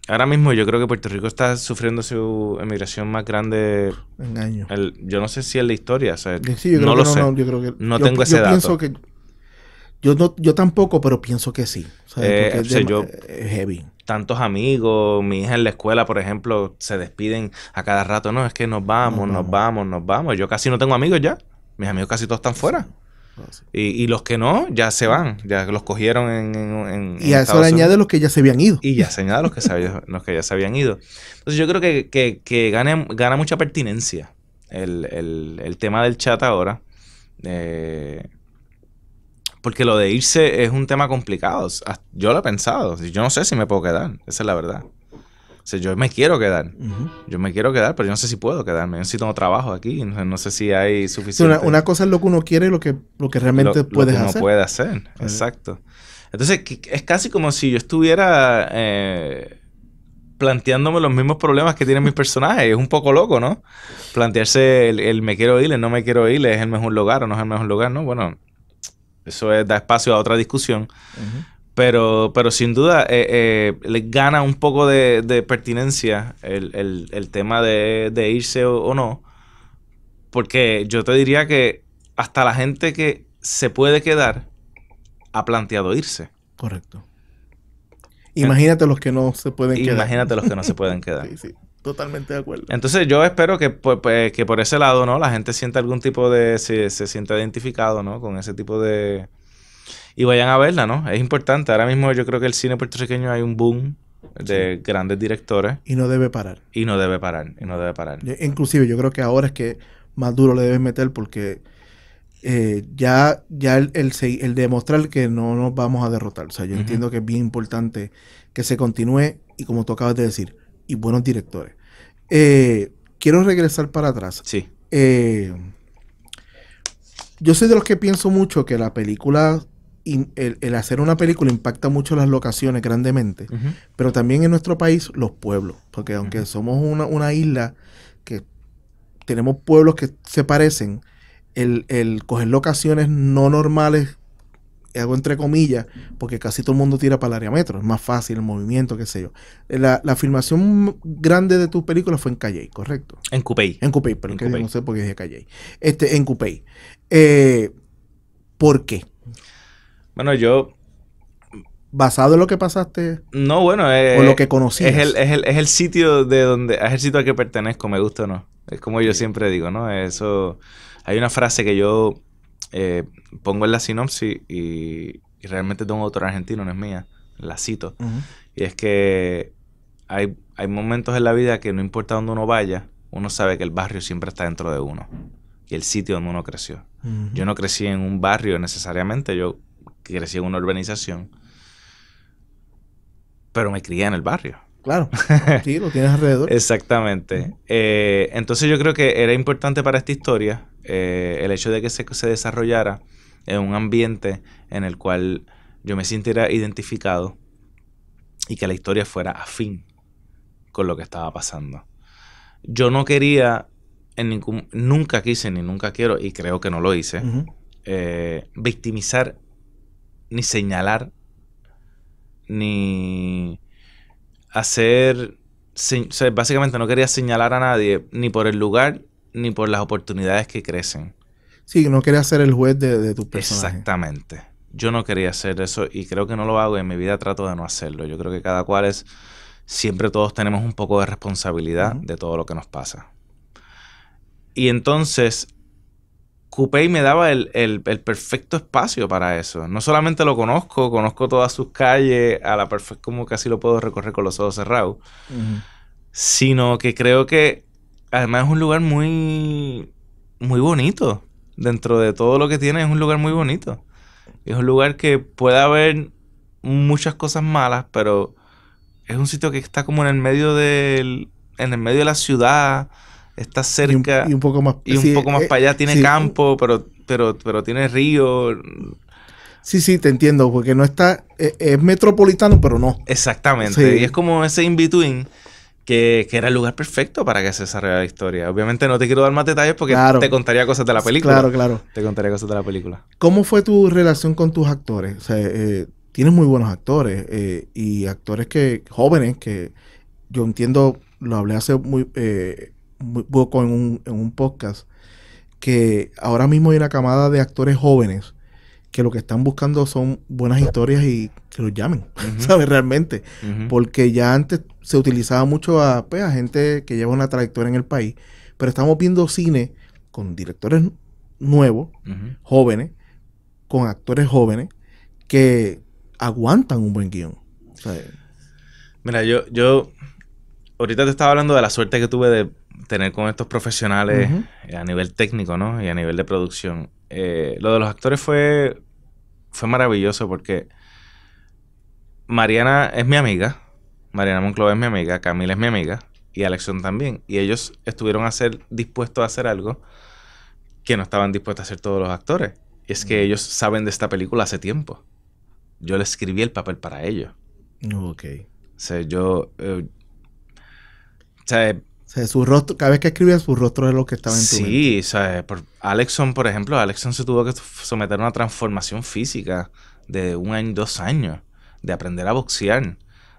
Ahora mismo yo creo que Puerto Rico está sufriendo su emigración más grande en años. yo no sé si es la historia, yo no lo sé. No, yo yo, tengo ese Pienso que, yo, no, yo tampoco, pero pienso que sí. Eh, eh, es, heavy. Tantos amigos, mi hija en la escuela, por ejemplo, se despiden a cada rato. No, es que nos vamos, nos vamos, nos vamos. Yo casi no tengo amigos ya. Mis amigos casi todos están fuera. Y, los que no, ya se van, ya los cogieron en... y a eso le añade los que ya se habían ido. Y ya se añade los que, se, los que ya se habían ido. Entonces yo creo que, que, gana, mucha pertinencia el, el, tema del chat ahora. Eh, porque lo de irse es un tema complicado. Yo lo he pensado. Yo no sé si me puedo quedar. Esa es la verdad yo me quiero quedar. Yo me quiero quedar, pero yo no sé si puedo quedarme. Yo tengo trabajo aquí. No, sé si hay suficiente. Una, cosa es lo que uno quiere y lo que, lo que realmente puede puedes Uno puede hacer, exacto. Entonces, es casi como si yo estuviera eh, planteándome los mismos problemas que tienen mis personajes. Es un poco loco, ¿no? Plantearse el, me quiero ir, el no me quiero ir, es el mejor lugar o no es el mejor lugar, ¿no? Bueno, eso da espacio a otra discusión. Pero, pero sin duda eh, eh les gana un poco de, pertinencia el, tema de, irse o, no. Porque yo te diría que hasta la gente que se puede quedar ha planteado irse. Correcto. Imagínate los que no se pueden Imagínate quedar. Imagínate los que no se pueden quedar. sí, sí. Totalmente de acuerdo. Entonces yo espero que, pues, que por ese lado, ¿no? La gente sienta algún tipo de... Se, se sienta identificado, ¿no? Con ese tipo de y vayan a verla, ¿no? Es importante. Ahora mismo yo creo que el cine puertorriqueño hay un boom de grandes directores. Y no debe parar. Y no debe parar, y no debe parar. Inclusive yo creo que ahora es que más duro le debes meter porque eh, ya, ya el, demostrar que no nos vamos a derrotar. O sea, yo entiendo que es bien importante que se continúe y como tú acabas de decir, y buenos directores. Eh, quiero regresar para atrás. Sí. Eh, yo soy de los que pienso mucho que la película el, hacer una película impacta mucho las locaciones grandemente, pero también en nuestro país los pueblos, porque aunque somos una, isla que tenemos pueblos que se parecen, el, coger locaciones no normales algo entre comillas, porque casi todo el mundo tira para el área metro, es más fácil el movimiento, qué sé yo. La, filmación grande de tus películas fue en Calley, ¿correcto? En Cupey. En Cupey, pero no sé por qué dije Calley. Este, en Cupey. Eh, ¿Por qué? Bueno, yo... Basado en lo que pasaste. No, bueno, es, eh, lo que conocías. Es el, es, el, sitio de donde, es el sitio al que pertenezco, me gusta o no. Es como yo siempre digo, ¿no? Eso, hay una frase que yo eh, pongo en la sinopsis y, realmente tengo otro argentino, no es mía, la cito. Y es que hay, momentos en la vida que no importa dónde uno vaya, uno sabe que el barrio siempre está dentro de uno y el sitio donde uno creció. Yo no crecí en un barrio necesariamente, yo que crecí en una urbanización, pero me crié en el barrio. Claro, sí, lo tienes alrededor. Exactamente. Eh, entonces yo creo que era importante para esta historia eh, el hecho de que se, desarrollara en un ambiente en el cual yo me sintiera identificado y que la historia fuera afín con lo que estaba pasando. Yo no quería, en ningún, nunca quise ni nunca quiero, y creo que no lo hice, eh, victimizar ni señalar, ni hacer... básicamente no quería señalar a nadie, ni por el lugar, ni por las oportunidades que crecen. Sí, no quería ser el juez de, tu Exactamente. Yo no quería hacer eso y creo que no lo hago en mi vida trato de no hacerlo. Yo creo que cada cual es... Siempre todos tenemos un poco de responsabilidad de todo lo que nos pasa. Y entonces Coupé me daba el, perfecto espacio para eso. No solamente lo conozco, conozco todas sus calles a la perfecta, como casi lo puedo recorrer con los ojos cerrados, sino que creo que además es un lugar muy, muy bonito. Dentro de todo lo que tiene es un lugar muy bonito. Es un lugar que puede haber muchas cosas malas, pero es un sitio que está como en el medio en el medio de la ciudad está cerca. Y un, poco más, y un poco más eh, para allá tiene campo, pero, pero, pero tiene río. Sí, sí, te entiendo, porque no está, eh, es, metropolitano, pero no. Exactamente, y es como ese in-between. Que, era el lugar perfecto para que se desarrollara la historia. Obviamente no te quiero dar más detalles porque te contaría cosas de la película. Claro, claro. Te contaría cosas de la película. ¿Cómo fue tu relación con tus actores? O sea, eh, tienes muy buenos actores y actores que jóvenes que yo entiendo, lo hablé hace muy poco en un, podcast, que ahora mismo hay una camada de actores jóvenes que lo que están buscando son buenas historias y que los llamen, ¿sabes? Realmente. Porque ya antes se utilizaba mucho pues, a, gente que lleva una trayectoria en el país, pero estamos viendo cine con directores nuevos, jóvenes, con actores jóvenes, que aguantan un buen guión. Mira, yo, yo ahorita te estaba hablando de la suerte que tuve de tener con estos profesionales eh, a nivel técnico, ¿no? Y a nivel de producción. Eh, lo de los actores fue, fue maravilloso porque Mariana es mi amiga, Mariana Monclova es mi amiga, Camila es mi amiga y Alexon también. Y ellos estuvieron a ser, dispuestos a hacer algo que no estaban dispuestos a hacer todos los actores. Y es que mm. ellos saben de esta película hace tiempo. Yo le escribí el papel para ellos. Ok. O sea, yo... Eh, o sea, su rostro, cada vez que escribía, su rostro es lo que estaba en tu Sí, por Alexon, por ejemplo, Alexon se tuvo que someter a una transformación física de un año, dos años, de aprender a boxear,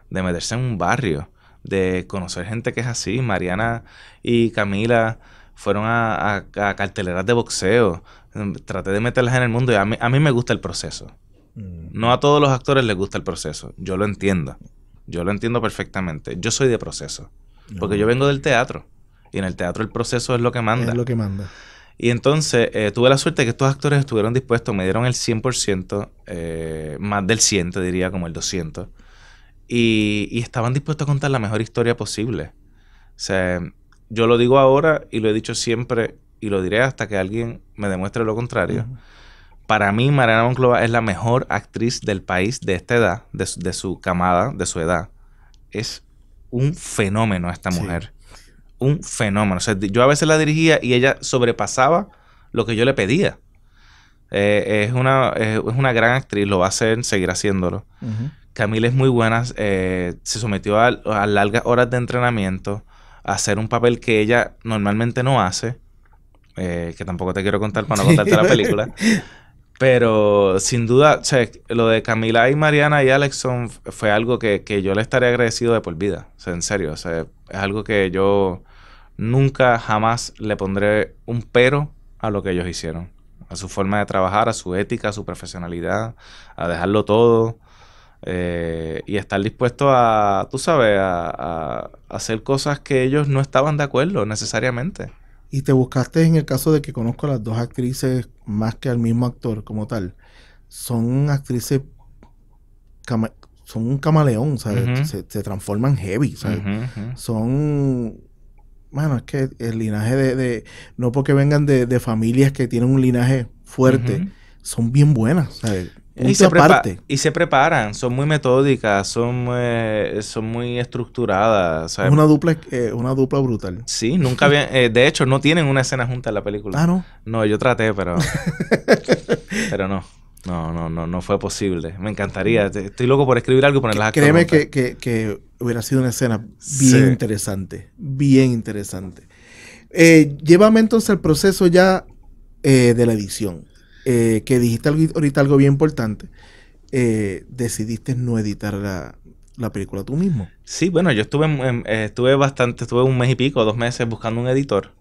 de meterse en un barrio, de conocer gente que es así. Mariana y Camila fueron a, carteleras de boxeo, mm, traté de meterlas en el mundo y a mí, a me gusta el proceso. Mm. No a todos los actores les gusta el proceso, yo lo entiendo, yo lo entiendo perfectamente, yo soy de proceso. Porque yo vengo del teatro. Y en el teatro el proceso es lo que manda. Es lo que manda. Y entonces eh, tuve la suerte de que estos actores estuvieron dispuestos, me dieron el 100%, eh, más del 100, diría como el 200. Y, estaban dispuestos a contar la mejor historia posible. O sea, yo lo digo ahora y lo he dicho siempre y lo diré hasta que alguien me demuestre lo contrario. Para mí, Mariana Monclova es la mejor actriz del país de esta edad, de su camada, de su edad. Es un fenómeno esta mujer. Un fenómeno. O sea, yo a veces la dirigía y ella sobrepasaba lo que yo le pedía. Eh, es, una, es una gran actriz, lo va a hacer, haciéndolo. Camila es muy buena, eh, se sometió a, largas horas de entrenamiento, a hacer un papel que ella normalmente no hace, eh, que tampoco te quiero contar para no contarte la película. Pero sin duda, o lo de Camila y Mariana y Alexon fue algo que, que, yo le estaré agradecido de por vida. en serio. es algo que yo nunca, jamás le pondré un pero a lo que ellos hicieron. A su forma de trabajar, a su ética, a su profesionalidad, a dejarlo todo. Eh, y estar dispuesto a, tú sabes, a hacer cosas que ellos no estaban de acuerdo necesariamente y te buscaste en el caso de que conozco a las dos actrices más que al mismo actor como tal. Son actrices son un camaleón, ¿sabes? se, transforman heavy, ¿sabes? Son bueno, es que el linaje de, no porque vengan de, de, familias que tienen un linaje fuerte, son bien buenas, ¿sabes? Y se, y se preparan, son muy metódicas, son, eh, son muy estructuradas. una dupla, eh, una dupla brutal. Sí, nunca había. Eh, de hecho, no tienen una escena junta en la película. Ah, no. No, yo traté, pero... pero no. No, no, no, no fue posible. Me encantaría. Estoy loco por escribir algo y ponerlas aquí. Créeme que, que, hubiera sido una escena bien interesante. Bien interesante. llévame entonces al proceso ya de la edición. Eh, que dijiste ahorita algo bien importante. Eh, decidiste no editar la, película tú mismo. Sí, bueno, yo eh, estuve, bastante, estuve un mes y pico, dos meses buscando un editor.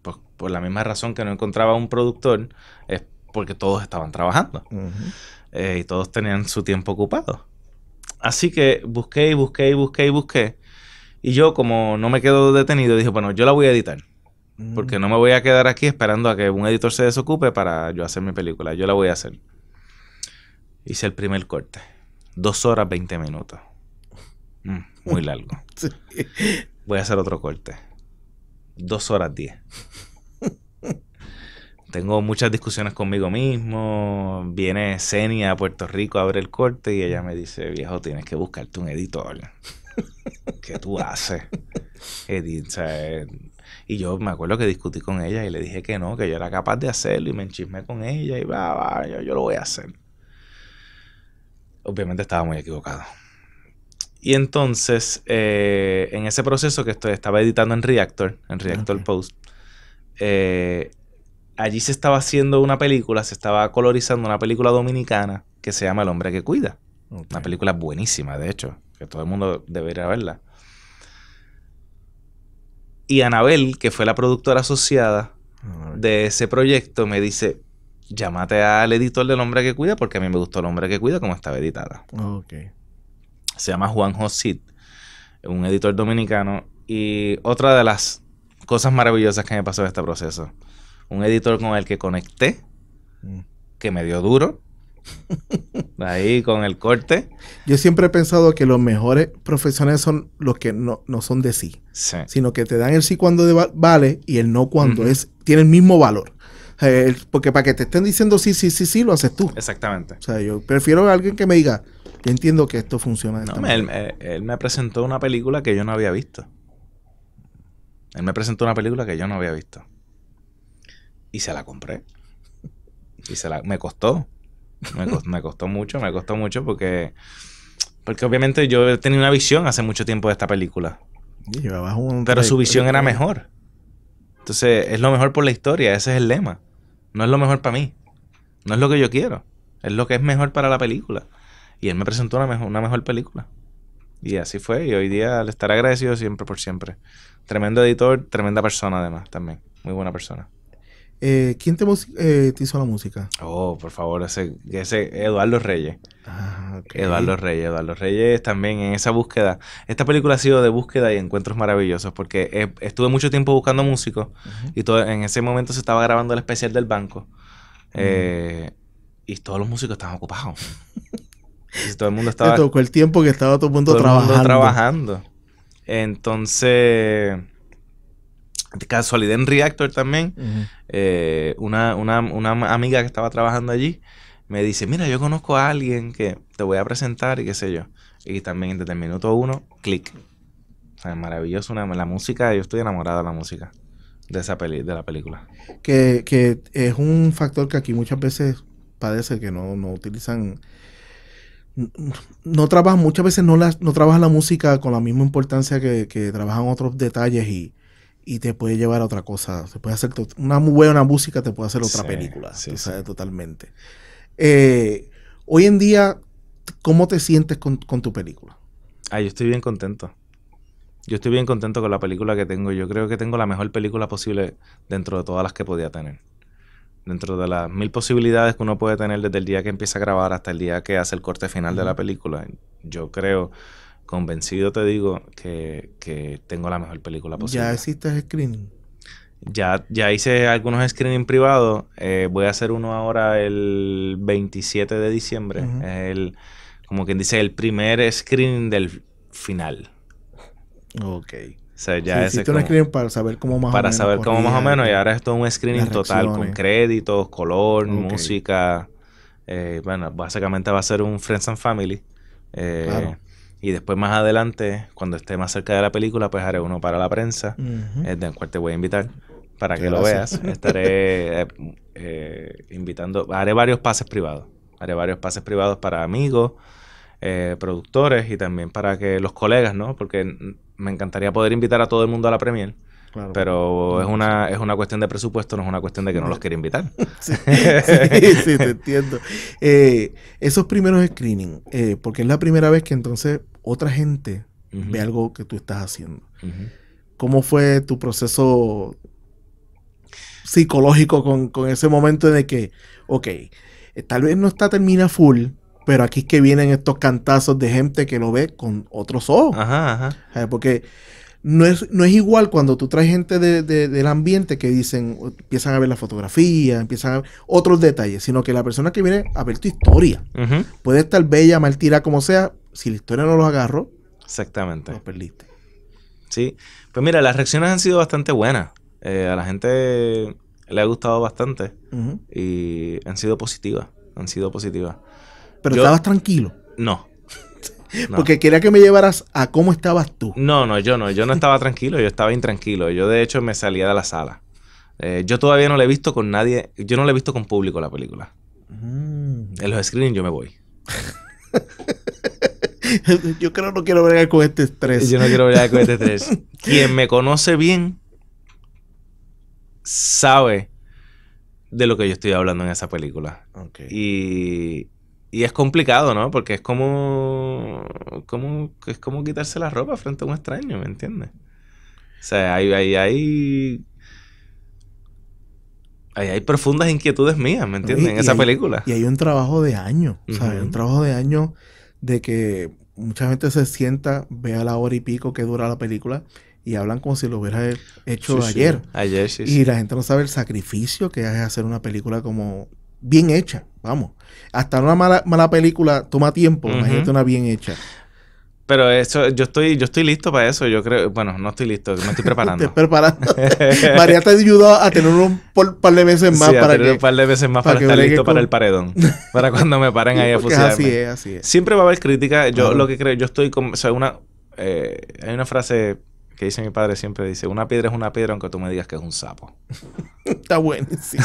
por, la misma razón que no encontraba un productor, es porque todos estaban trabajando. y todos tenían su tiempo ocupado. Así que busqué y busqué y busqué y busqué. Y yo, como no me quedo detenido, dije, bueno, yo la voy a editar. Porque no me voy a quedar aquí esperando a que un editor se desocupe para yo hacer mi película. Yo la voy a hacer. Hice el primer corte. Dos horas, veinte minutos. Mm, muy largo. Voy a hacer otro corte. Dos horas, diez Tengo muchas discusiones conmigo mismo. Viene Senia a Puerto Rico, abre el corte y ella me dice, viejo, tienes que buscarte un editor. ¿Qué tú haces? Edith, o y yo me acuerdo que discutí con ella y le dije que no, que yo era capaz de hacerlo y me enchismé con ella y va, va, yo, lo voy a hacer. Obviamente estaba muy equivocado. Y entonces, eh, en ese proceso que estoy, estaba editando en Reactor, en Reactor Post, eh, allí se estaba haciendo una película, se estaba colorizando una película dominicana que se llama El hombre que cuida. Una película buenísima, de hecho, que todo el mundo debería verla. Y Anabel, que fue la productora asociada ah, de ese proyecto, me dice, llámate al editor del Hombre que Cuida, porque a mí me gustó El Hombre que Cuida como estaba editada. Okay. Se llama Juan Josit, un editor dominicano. Y otra de las cosas maravillosas que me pasó en este proceso. Un editor con el que conecté, mm. que me dio duro, Ahí con el corte. Yo siempre he pensado que los mejores profesionales son los que no, son de sí, sino que te dan el sí cuando vale y el no cuando es tiene el mismo valor. Eh, porque para que te estén diciendo sí, sí, sí, sí, lo haces tú. Exactamente. O sea, yo prefiero a alguien que me diga, yo entiendo que esto funciona. él, eh, él me presentó una película que yo no había visto. Él me presentó una película que yo no había visto. Y se la compré. Y se la, me costó. Me costó, mucho, me costó mucho porque, porque obviamente yo tenía una visión hace mucho tiempo de esta película. pero su visión era mejor. Entonces, es lo mejor por la historia, ese es el lema. No es lo mejor para mí. No es lo que yo quiero. Es lo que es mejor para la película. Y él me presentó una mejor, una mejor película. Y así fue. Y hoy día le estaré agradecido siempre por siempre. Tremendo editor, tremenda persona además también. Muy buena persona. Eh, ¿Quién eh, te, hizo la música? Oh, por favor, ese, ese Eduardo Reyes. Ah, Eduardo Reyes, Eduardo Reyes también en esa búsqueda. Esta película ha sido de búsqueda y encuentros maravillosos porque eh, estuve mucho tiempo buscando músicos y todo, en ese momento se estaba grabando el especial del banco y todos los músicos estaban ocupados. y todo el mundo estaba... Y tocó el tiempo que estaba todo el mundo todo trabajando. El mundo trabajando. Entonces de casualidad en Reactor también, eh, una, amiga que estaba trabajando allí me dice, mira, yo conozco a alguien que te voy a presentar y qué sé yo. Y también desde el minuto uno, clic. O sea, maravilloso. la música, yo estoy enamorado de la música de esa peli, de la película. Que, es un factor que aquí muchas veces parece que no, utilizan no, trabajan, muchas veces no, la, no trabajan la música con la misma importancia que, que trabajan otros detalles y, y te puede llevar a otra cosa. puede hacer una buena música te puede hacer otra película. totalmente. Eh, hoy en día, ¿cómo te sientes con, tu película? Ah, yo estoy bien contento. Yo estoy bien contento con la película que tengo. Yo creo que tengo la mejor película posible dentro de todas las que podía tener. Dentro de las mil posibilidades que uno puede tener desde el día que empieza a grabar hasta el día que hace el corte final de la película. Yo creo convencido te digo que, que tengo la mejor película posible. ¿Ya hiciste screening? Ya, ya hice algunos screening privados. Eh, voy a hacer uno ahora el 27 de diciembre. Es el, como quien dice, el primer screening del final. Ok. O sea, ya para saber cómo más o menos. saber cómo más o menos. Y ahora esto es un screening total con créditos, color, música. Eh, bueno, básicamente va a ser un Friends and Family. Eh, y después más adelante, cuando esté más cerca de la película, pues haré uno para la prensa, uh del cual te voy a invitar para que lo veas. Estaré eh, eh, invitando, haré varios pases privados. Haré varios pases privados para amigos, productores y también para que los colegas, ¿no? Porque me encantaría poder invitar a todo el mundo a la premier. Pero es una, es una cuestión de presupuesto, no es una cuestión de que no los quiera invitar. sí, te entiendo. esos primeros screenings, porque es la primera vez que entonces otra gente ve algo que tú estás haciendo. ¿Cómo fue tu proceso psicológico con, ese momento de que, ok, eh, tal vez no está termina full, pero aquí es que vienen estos cantazos de gente que lo ve con otros ojos? Ajá, ajá. Porque no es, no es igual cuando tú traes gente del ambiente que dicen, empiezan a ver la fotografía, empiezan a ver otros detalles, sino que la persona que viene a ver tu historia puede estar bella, mal tirada, como sea, si la historia no los agarró, exactamente. perdiste. Sí, pues mira, las reacciones han sido bastante buenas. Eh, a la gente le ha gustado bastante y han sido positivas, han sido positivas. Pero estabas tranquilo. No, porque quería que me llevaras a cómo estabas tú. No, no, yo no, yo no estaba tranquilo, yo estaba intranquilo, yo de hecho me salía de la sala. Eh, yo todavía no le he visto con nadie, yo no le he visto con público la película. Mm. En los screenings yo me voy. yo creo que no quiero ver con este estrés. Yo no quiero ver con este estrés. Quien me conoce bien sabe de lo que yo estoy hablando en esa película. Y y es complicado, ¿no? Porque es como, como, es como quitarse la ropa frente a un extraño, ¿me entiendes? O sea, hay, hay, hay, hay, profundas inquietudes mías, ¿me entiendes? en esa película. Y hay un trabajo de años, o un trabajo de años de que mucha gente se sienta, vea la hora y pico que dura la película y hablan como si lo hubiera hecho ayer. Ayer, sí, Y la gente no sabe el sacrificio que es hacer una película como bien hecha. Vamos. Hasta una mala, mala película toma tiempo. Imagínate una bien hecha. Pero eso, yo estoy, yo estoy listo para eso. Yo creo, bueno, no estoy listo, me estoy preparando. estoy preparando. María te ayudó a tener un par de veces más para a tener un par de veces más para, estar listo para el paredón. Para cuando me paren ahí a fusilar. Así es, así es. Siempre va a haber crítica. Yo lo que creo, yo estoy con, o sea, una eh, hay una frase que dice mi padre siempre dice, una piedra es una piedra aunque tú me digas que es un sapo. está buenísima,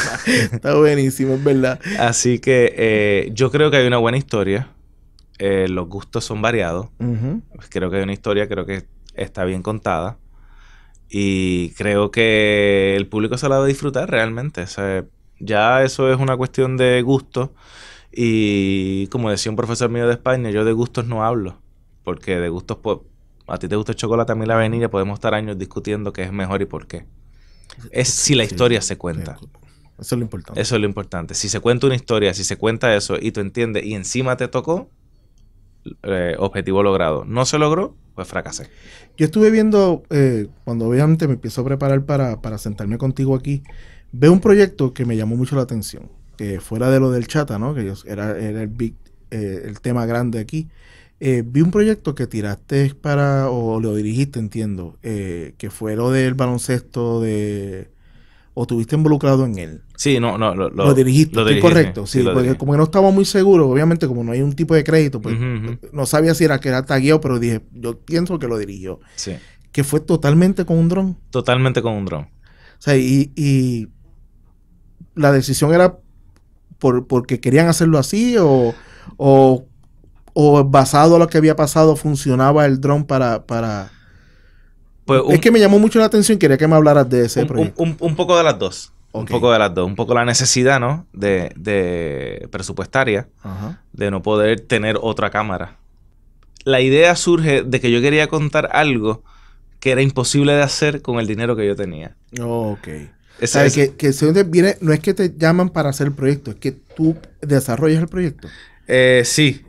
está buenísimo, es verdad. Así que eh, yo creo que hay una buena historia. Eh, los gustos son variados. Creo que hay una historia, creo que está bien contada. Y creo que el público se la va a disfrutar realmente. ya eso es una cuestión de gusto. Y como decía un profesor mío de España, yo de gustos no hablo. Porque de gustos a ti te gusta el chocolate, a mí la avenida. podemos estar años discutiendo qué es mejor y por qué. Es si la historia se cuenta. Eso es lo importante. Eso es lo importante. Si se cuenta una historia, si se cuenta eso y tú entiendes y encima te tocó, eh, objetivo logrado. No se logró, pues fracasé. Yo estuve viendo, eh, cuando obviamente me empiezo a preparar para, sentarme contigo aquí, veo un proyecto que me llamó mucho la atención, que fuera de lo del chata, ¿no? Que era, el, big, eh, el tema grande aquí. Eh, vi un proyecto que tiraste para, o lo dirigiste, entiendo, eh, que fue lo del baloncesto de... o tuviste involucrado en él. Sí, no, no, lo, dirigiste, correcto, sí, porque como que no estaba muy seguro, obviamente como no hay un tipo de crédito, pues no sabía si era que era tagueo, pero dije, yo pienso que lo dirigió. Sí. Que fue totalmente con un dron. Totalmente con un dron. O sea, y, la decisión era por, porque querían hacerlo así o, o o basado a lo que había pasado funcionaba el dron para... para... Pues es que me llamó mucho la atención, quería que me hablaras de ese proyecto. Un, poco de las dos. Un poco de las dos. Un poco la necesidad, ¿no? De, de presupuestaria, de no poder tener otra cámara. La idea surge de que yo quería contar algo que era imposible de hacer con el dinero que yo tenía. Oh, ok. que, viene, no es que te llaman para hacer el proyecto, es que tú desarrollas el proyecto. Eh, sí,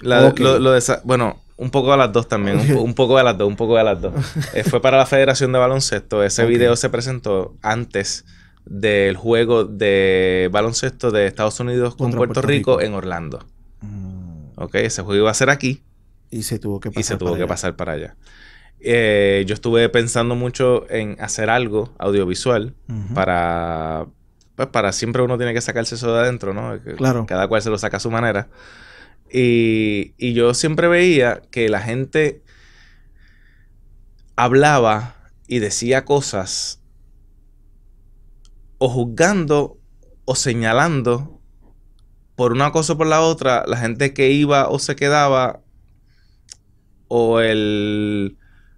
bueno, un poco a las dos también, un, poco a las dos, un poco a las dos. Eh, fue para la Federación de Baloncesto, ese video se presentó antes del juego de baloncesto de Estados Unidos con Puerto, Rico, en Orlando. Mm. Ok, ese juego iba a ser aquí. Y se tuvo que pasar, tuvo para, que allá. pasar para allá. Eh, yo estuve pensando mucho en hacer algo audiovisual para... Pues para siempre uno tiene que sacarse eso de adentro, ¿no? Claro. Cada cual se lo saca a su manera. Y, yo siempre veía que la gente hablaba y decía cosas o juzgando o señalando por una cosa o por la otra la gente que iba o se quedaba o el,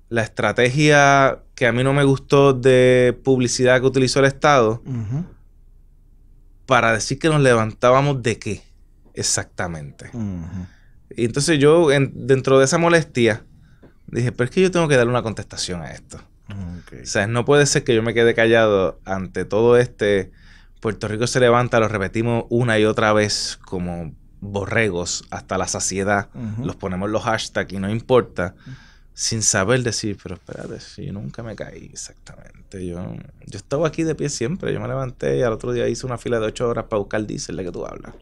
la estrategia que a mí no me gustó de publicidad que utilizó el Estado para decir que nos levantábamos de qué. Exactamente. Y entonces yo, dentro de esa molestia, dije, pero es que yo tengo que darle una contestación a esto. O sea, no puede ser que yo me quede callado ante todo este... Puerto Rico se levanta, lo repetimos una y otra vez como borregos hasta la saciedad. Los ponemos los hashtags y no importa. Sin saber decir, pero espérate, si nunca me caí exactamente. Yo, yo estaba aquí de pie siempre. Yo me levanté y al otro día hice una fila de ocho horas para buscar diésel de que tú hablas.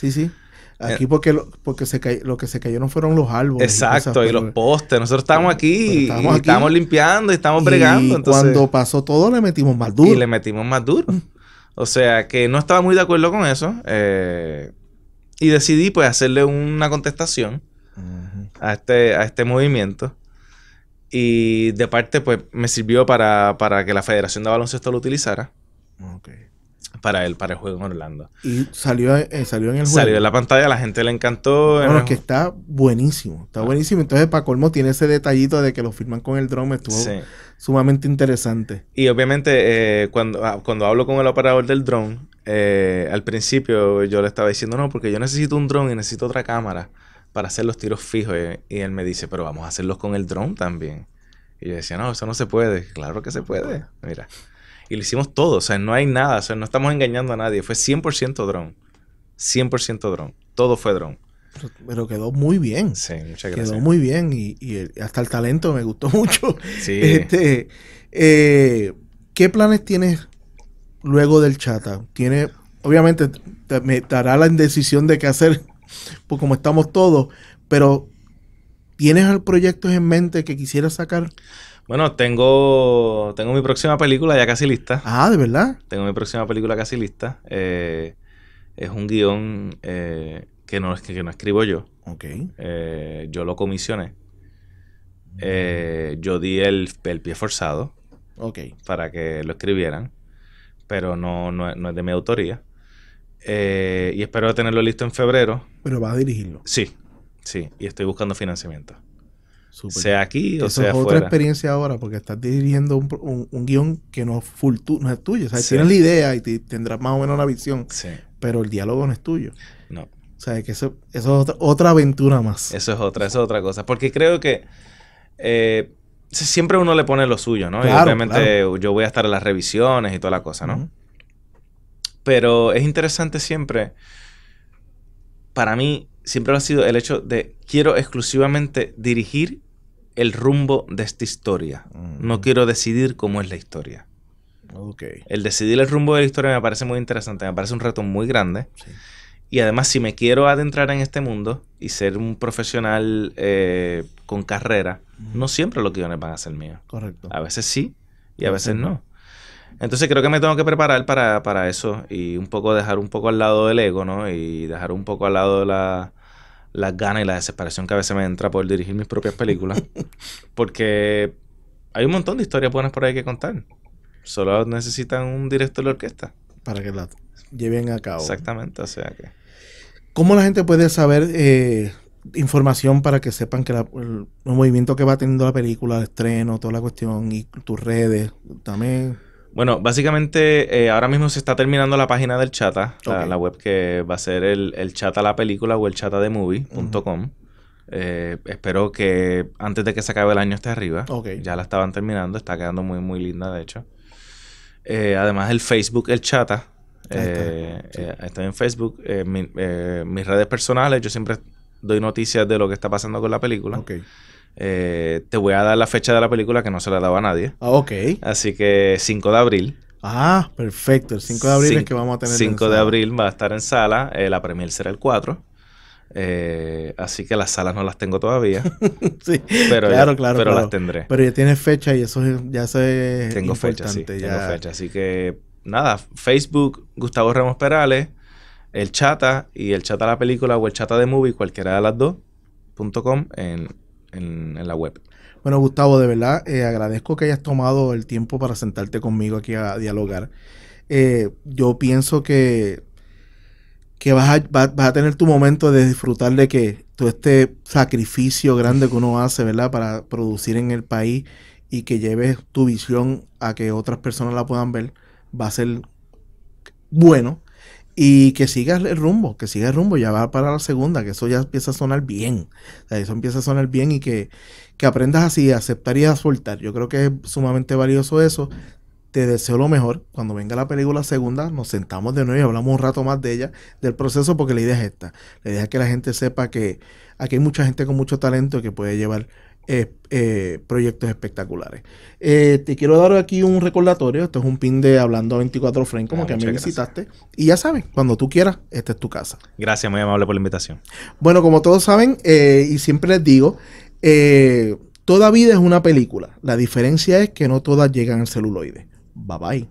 Sí, sí. Eh, aquí porque lo, porque se lo que se cayeron fueron los árboles. Exacto, y, los postes. Nosotros estábamos aquí, y estamos limpiando y estamos bregando. cuando pasó todo le metimos más duro. Y le metimos más duro. Mm. O sea que no estaba muy de acuerdo con eso. Eh, y decidí pues hacerle una contestación a, este, a este movimiento. Y de parte pues me sirvió para, que la Federación de Baloncesto lo utilizara para el, para el juego en Orlando. Y salió, eh, salió en el juego. Salió en la pantalla, la gente le encantó. Bueno, que está buenísimo, está ah. buenísimo. Entonces, para colmo, tiene ese detallito de que lo firman con el drone, estuvo sumamente interesante. Y obviamente, eh, cuando, ah, cuando hablo con el operador del drone, eh, al principio yo le estaba diciendo, no, porque yo necesito un drone y necesito otra cámara para hacer los tiros fijos. Y, y él me dice, pero vamos a hacerlos con el drone también. Y yo decía, no, eso no se puede. Claro que se puede. Mira. Y lo hicimos todo, o sea, no hay nada, o sea, no estamos engañando a nadie, fue 100% drone. 100% drone, todo fue drone. Pero, quedó muy bien. Sí, muchas gracias. Quedó muy bien y, hasta el talento me gustó mucho. Sí. Este, eh, ¿Qué planes tienes luego del chata? Tiene, obviamente, me dará la indecisión de qué hacer, pues como estamos todos, pero ¿tienes proyectos en mente que quisieras sacar? Bueno, tengo, tengo mi próxima película ya casi lista. Ah, ¿de verdad? Tengo mi próxima película casi lista. Eh, es un guión eh, que, no, que, que no escribo yo. Ok. Eh, yo lo comisioné. yo di el, pie forzado. Ok. Para que lo escribieran. Pero no, no, no es de mi autoría. y espero tenerlo listo en febrero. Pero vas a dirigirlo. Sí, sí. Y estoy buscando financiamiento. Sea aquí o Eso sea es otra experiencia ahora, porque estás dirigiendo un, guión que no es, tuyo. tienes la idea y tendrás más o menos la visión. Pero el diálogo no es tuyo. No. O sea, que eso, es otra, aventura más. Eso es otra, eso es otra cosa. Porque creo que eh, siempre uno le pone lo suyo, ¿no? y obviamente yo voy a estar en las revisiones y toda la cosa, ¿no? Pero es interesante siempre, para mí, siempre ha sido el hecho de quiero exclusivamente dirigir el rumbo de esta historia. Mm. No quiero decidir cómo es la historia. Okay. El decidir el rumbo de la historia me parece muy interesante, me parece un reto muy grande. Y además, si me quiero adentrar en este mundo y ser un profesional eh, con carrera, mm. no siempre los guiones van a ser míos. Correcto. A veces sí y a veces no. Entonces creo que me tengo que preparar para, eso y un poco dejar un poco al lado del ego, ¿no? Y dejar un poco al lado la, las ganas y la desesperación que a veces me entra por dirigir mis propias películas. Porque hay un montón de historias buenas por ahí que contar. Solo necesitan un director de orquesta. Para que las lleven a cabo. Exactamente, o sea que... ¿Cómo la gente puede saber eh, información para que sepan que la, el, movimiento que va teniendo la película, el estreno, toda la cuestión y tus redes también? Bueno, básicamente eh, ahora mismo se está terminando la página del Chata, la, web que va a ser el, el Chata la película o el Chata de Movie.com. Eh, espero que antes de que se acabe el año esté arriba. Ya la estaban terminando, está quedando muy, muy linda, de hecho. Eh, además, el Facebook, el Chata. estoy en Facebook. mis redes personales, yo siempre doy noticias de lo que está pasando con la película. Ok. Eh, te voy a dar la fecha de la película que no se la daba a nadie. Ah, ok. Así que 5 de abril. Ah, perfecto. El 5 de abril es que vamos a tener. 5 de abril va a estar en sala. Eh, la premier será el 4. Eh, así que las salas no las tengo todavía. sí, pero claro, claro. Pero las tendré. Pero ya tiene fecha y eso ya se. tengo fecha, sí. Tengo fecha. Así que nada, Facebook, Gustavo Ramos Perales, el Chata y el Chata la película o el Chata de movie, cualquiera de las dos, en, en, la web. Bueno, Gustavo, de verdad eh, agradezco que hayas tomado el tiempo para sentarte conmigo aquí a dialogar. Eh, yo pienso que, que vas, a, vas, a, tener tu momento de disfrutar de que todo este sacrificio grande que uno hace, ¿verdad?, para producir en el país y que lleves tu visión a que otras personas la puedan ver, va a ser bueno y que sigas el rumbo, que sigas el rumbo, ya va para la segunda, que eso ya empieza a sonar bien, eso empieza a sonar bien y que, aprendas así, aceptar y a soltar. Yo creo que es sumamente valioso eso. Te deseo lo mejor. Cuando venga la película segunda, nos sentamos de nuevo y hablamos un rato más de ella, del proceso, porque la idea es esta. La idea es que la gente sepa que aquí hay mucha gente con mucho talento que puede llevar eh, proyectos espectaculares. Eh, te quiero dar aquí un recordatorio. Esto es un pin de Hablando a 24 Frame, como ah, que a me visitaste. Y ya sabes, cuando tú quieras, esta es tu casa. Gracias, muy amable por la invitación. Bueno, como todos saben, eh, y siempre les digo, toda vida es una película. La diferencia es que no todas llegan al celuloide. Bye bye.